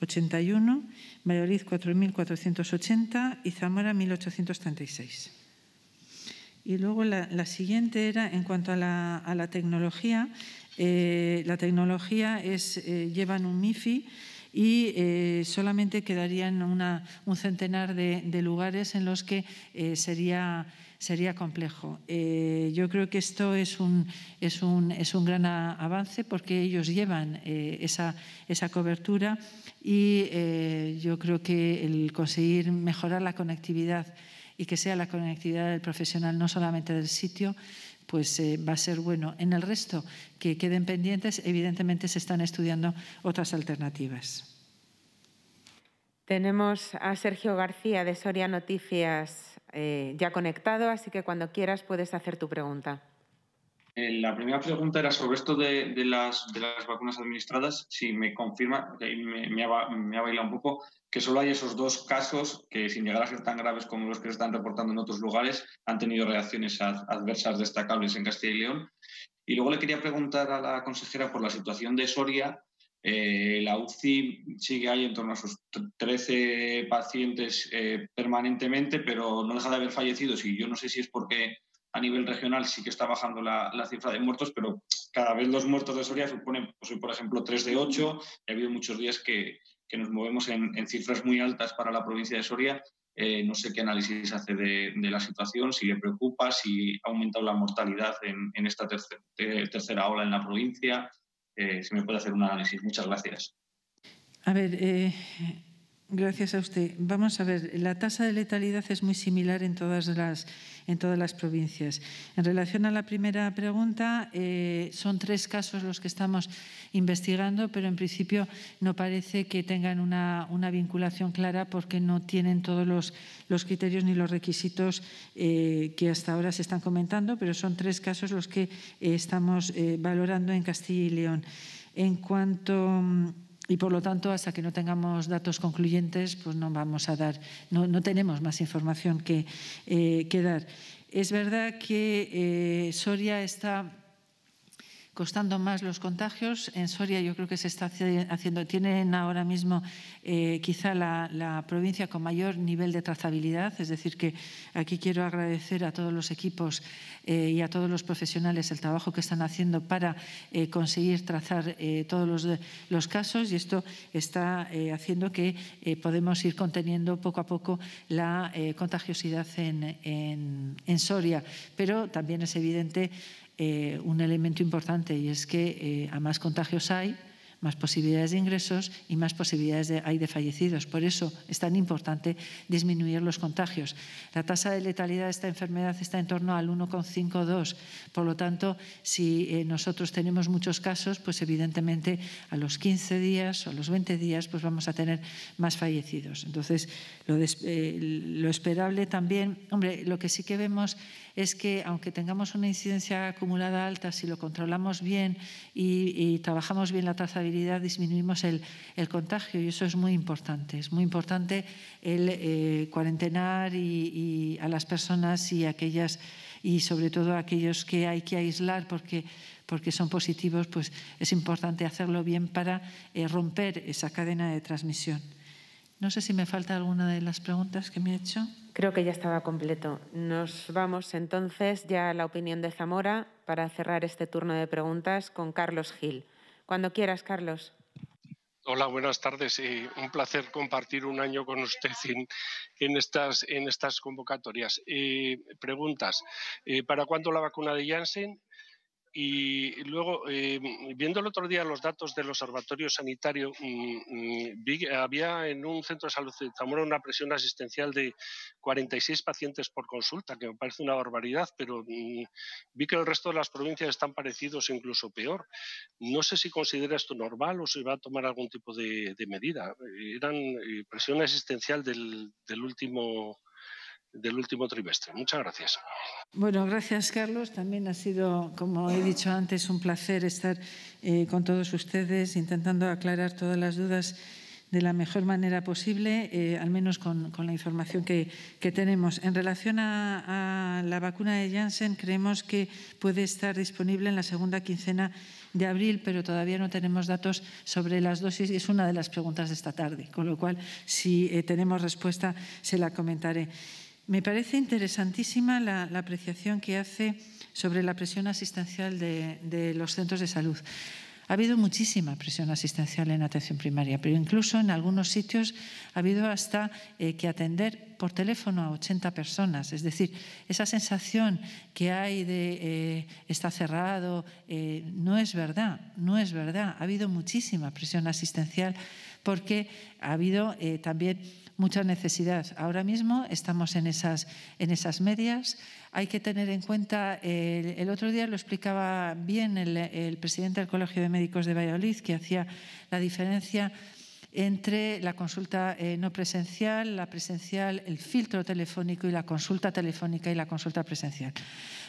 81, Mayoriz 4.480 y Zamora 1.836. Y luego la, siguiente era en cuanto a la, tecnología. Eh, la tecnología es, eh, llevan un MIFI y eh, solamente quedarían un centenar de, de, lugares en los que sería sería complejo. Eh, yo creo que esto es un, es un, es un gran avance porque ellos llevan eh, esa, cobertura y eh, yo creo que el conseguir mejorar la conectividad y que sea la conectividad del profesional no solamente del sitio, pues va a ser bueno. En el resto que queden pendientes, evidentemente se están estudiando otras alternativas. Tenemos a Sergio García de Soria Noticias eh, ya conectado, así que cuando quieras puedes hacer tu pregunta. Eh, la primera pregunta era sobre esto de, las, vacunas administradas. Si me confirma, me, ha, me, ha, bailado un poco, que solo hay esos dos casos que, sin llegar a ser tan graves como los que se están reportando en otros lugares, han tenido reacciones adversas destacables en Castilla y León. Y luego le quería preguntar a la consejera por la situación de Soria, eh, la UCI sigue ahí en torno a sus 13 pacientes eh, permanentemente, pero no deja de haber fallecidos y yo no sé si es porque a nivel regional sí que está bajando la, cifra de muertos, pero cada vez los muertos de Soria suponen, pues por ejemplo, 3 de 8. Ha habido muchos días que, nos movemos en, cifras muy altas para la provincia de Soria. Eh, no sé qué análisis hace de, la situación, si le preocupa, si ha aumentado la mortalidad en, esta tercera, tercera ola en la provincia. Eh, se me puede hacer un análisis. Muchas gracias. A ver, eh, gracias a usted. Vamos a ver, la tasa de letalidad es muy similar en todas las en todas las provincias. En relación a la primera pregunta, eh, son tres casos los que estamos investigando, pero en principio no parece que tengan una, vinculación clara porque no tienen todos los, criterios ni los requisitos eh, que hasta ahora se están comentando, pero son tres casos los que eh, estamos valorando en Castilla y León. En cuanto mm, y por lo tanto hasta que no tengamos datos concluyentes pues no vamos a dar no, no tenemos más información que, eh, que, dar es verdad que eh, Soria está costando más los contagios. En Soria yo creo que se está haciendo, tienen ahora mismo eh, quizá la, provincia con mayor nivel de trazabilidad, es decir, que aquí quiero agradecer a todos los equipos eh, y a todos los profesionales el trabajo que están haciendo para eh, conseguir trazar todos los, casos y esto está haciendo que podemos ir conteniendo poco a poco la contagiosidad en Soria. Pero también es evidente eh, un elemento importante y es que eh, a más contagios hay, más posibilidades de ingresos y más posibilidades de, hay de fallecidos. Por eso es tan importante disminuir los contagios. La tasa de letalidad de esta enfermedad está en torno al 1,52. Por lo tanto, si eh, nosotros tenemos muchos casos, pues evidentemente a los 15 días o a los 20 días pues vamos a tener más fallecidos. Entonces, lo, lo esperable también, hombre, lo que sí que vemos es que aunque tengamos una incidencia acumulada alta, si lo controlamos bien y, trabajamos bien la trazabilidad, disminuimos el, contagio y eso es muy importante. Es muy importante el eh, cuarentenar y, a las personas y aquellas y sobre todo a aquellos que hay que aislar porque, porque son positivos, pues es importante hacerlo bien para eh, romper esa cadena de transmisión. No sé si me falta alguna de las preguntas que me he hecho. Creo que ya estaba completo. Nos vamos entonces ya a la opinión de Zamora para cerrar este turno de preguntas con Carlos Gil. Cuando quieras, Carlos. Hola, buenas tardes. Eh, un placer compartir un año con usted en, en estas, en estas convocatorias. Eh, preguntas. Eh, ¿Para cuándo la vacuna de Janssen? Y luego, eh, viendo el otro día los datos del Observatorio Sanitario, mm, mm, vi, había en un centro de salud de Zamora una presión asistencial de 46 pacientes por consulta, que me parece una barbaridad, pero mm, vi que el resto de las provincias están parecidos, incluso peor. No sé si considera esto normal o si va a tomar algún tipo de, medida. Eran eh, presión asistencial del, del último del último trimestre. Muchas gracias. Bueno, gracias Carlos. También ha sido, como he dicho antes, un placer estar eh, con todos ustedes intentando aclarar todas las dudas de la mejor manera posible, eh, al menos con, la información que, tenemos. En relación a, la vacuna de Janssen, creemos que puede estar disponible en la segunda quincena de abril, pero todavía no tenemos datos sobre las dosis. Es una de las preguntas de esta tarde, con lo cual, si eh, tenemos respuesta, se la comentaré. Me parece interesantísima la, apreciación que hace sobre la presión asistencial de, los centros de salud. Ha habido muchísima presión asistencial en atención primaria, pero incluso en algunos sitios ha habido hasta eh, que atender por teléfono a 80 personas. Es decir, esa sensación que hay de eh, está cerrado, eh, no es verdad, no es verdad. Ha habido muchísima presión asistencial porque ha habido también mucha necesidad. Ahora mismo estamos en esas, en esas medias. Hay que tener en cuenta, el, otro día lo explicaba bien el, presidente del Colegio de Médicos de Valladolid, que hacía la diferencia entre la consulta eh, no presencial, la presencial, el filtro telefónico y la consulta telefónica y la consulta presencial.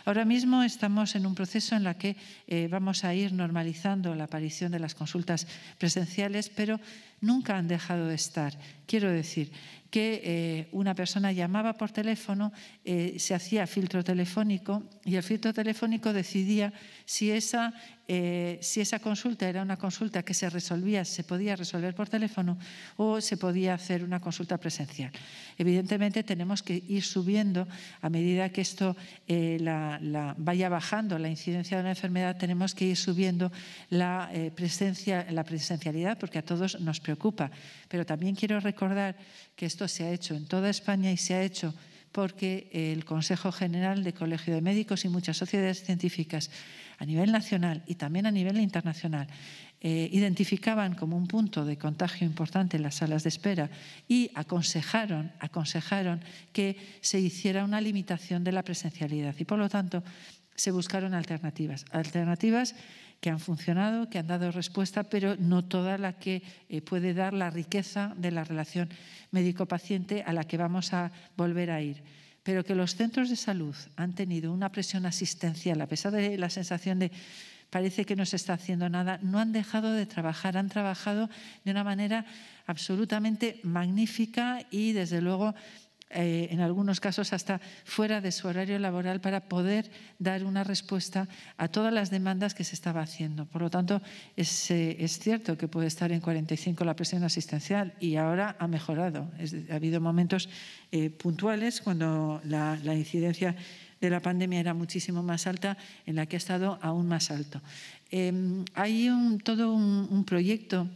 Ahora mismo estamos en un proceso en el que eh, vamos a ir normalizando la aparición de las consultas presenciales, pero nunca han dejado de estar. Quiero decir que eh, una persona llamaba por teléfono, eh, se hacía filtro telefónico y el filtro telefónico decidía si esa, si esa consulta era una consulta que se resolvía, se podía resolver por teléfono o se podía hacer una consulta presencial. Evidentemente tenemos que ir subiendo a medida que esto, la vaya bajando la incidencia de la enfermedad, tenemos que ir subiendo la, eh, la presencialidad, porque a todos nos preocupa. Pero también quiero recordar que esto se ha hecho en toda España y se ha hecho porque el Consejo General de Colegio de Médicos y muchas sociedades científicas a nivel nacional y también a nivel internacional eh, identificaban como un punto de contagio importante las salas de espera y aconsejaron, aconsejaron que se hiciera una limitación de la presencialidad y por lo tanto se buscaron alternativas, alternativas que han funcionado, que han dado respuesta, pero no toda la que eh, puede dar la riqueza de la relación médico-paciente a la que vamos a volver a ir pero que los centros de salud han tenido una presión asistencial, a pesar de la sensación de parece que no se está haciendo nada, no han dejado de trabajar, han trabajado de una manera absolutamente magnífica y desde luego eh, en algunos casos hasta fuera de su horario laboral para poder dar una respuesta a todas las demandas que se estaba haciendo. Por lo tanto, es, eh, cierto que puede estar en 45 la presión asistencial y ahora ha mejorado. ha habido momentos eh, puntuales cuando la incidencia de la pandemia era muchísimo más alta, en la que ha estado aún más alto. Em, hay un, todo un, un proyecto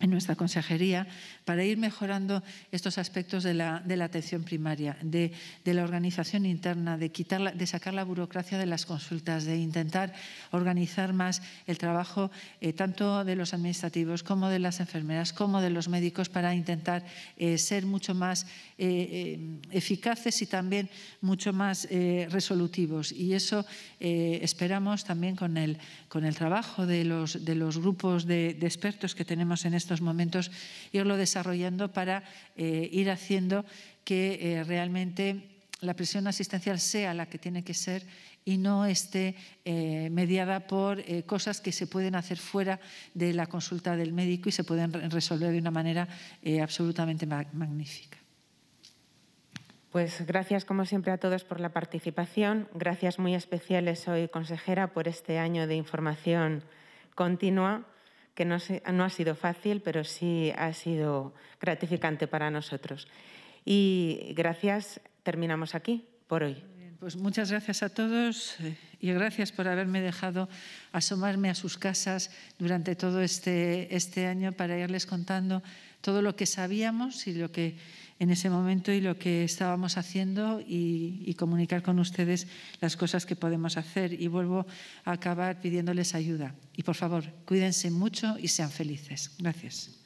en nuestra consejería para ir mejorando estos aspectos de la, de la atención primaria, de, la organización interna, de, quitar de sacar la burocracia de las consultas, de intentar organizar más el trabajo eh, tanto de los administrativos como de las enfermeras, como de los médicos, para intentar eh, ser mucho más eh, eficaces y también mucho más resolutivos. Y eso esperamos también con el, con el trabajo de los, de los grupos de, de expertos que tenemos en este estos momentos, irlo desarrollando para eh, ir haciendo que eh, realmente la presión asistencial sea la que tiene que ser y no esté eh, mediada por cosas que se pueden hacer fuera de la consulta del médico y se pueden resolver de una manera absolutamente magnífica. Pues gracias como siempre a todos por la participación. Gracias muy especiales hoy, consejera, por este año de información continua que no, ha sido fácil, pero sí ha sido gratificante para nosotros. Y gracias, terminamos aquí por hoy. Pues muchas gracias a todos eh, y gracias por haberme dejado asomarme a sus casas durante todo este, este año para irles contando todo lo que sabíamos y lo que en ese momento y lo que estábamos haciendo y, comunicar con ustedes las cosas que podemos hacer. Y vuelvo a acabar pidiéndoles ayuda. Y por favor, cuídense mucho y sean felices. Gracias.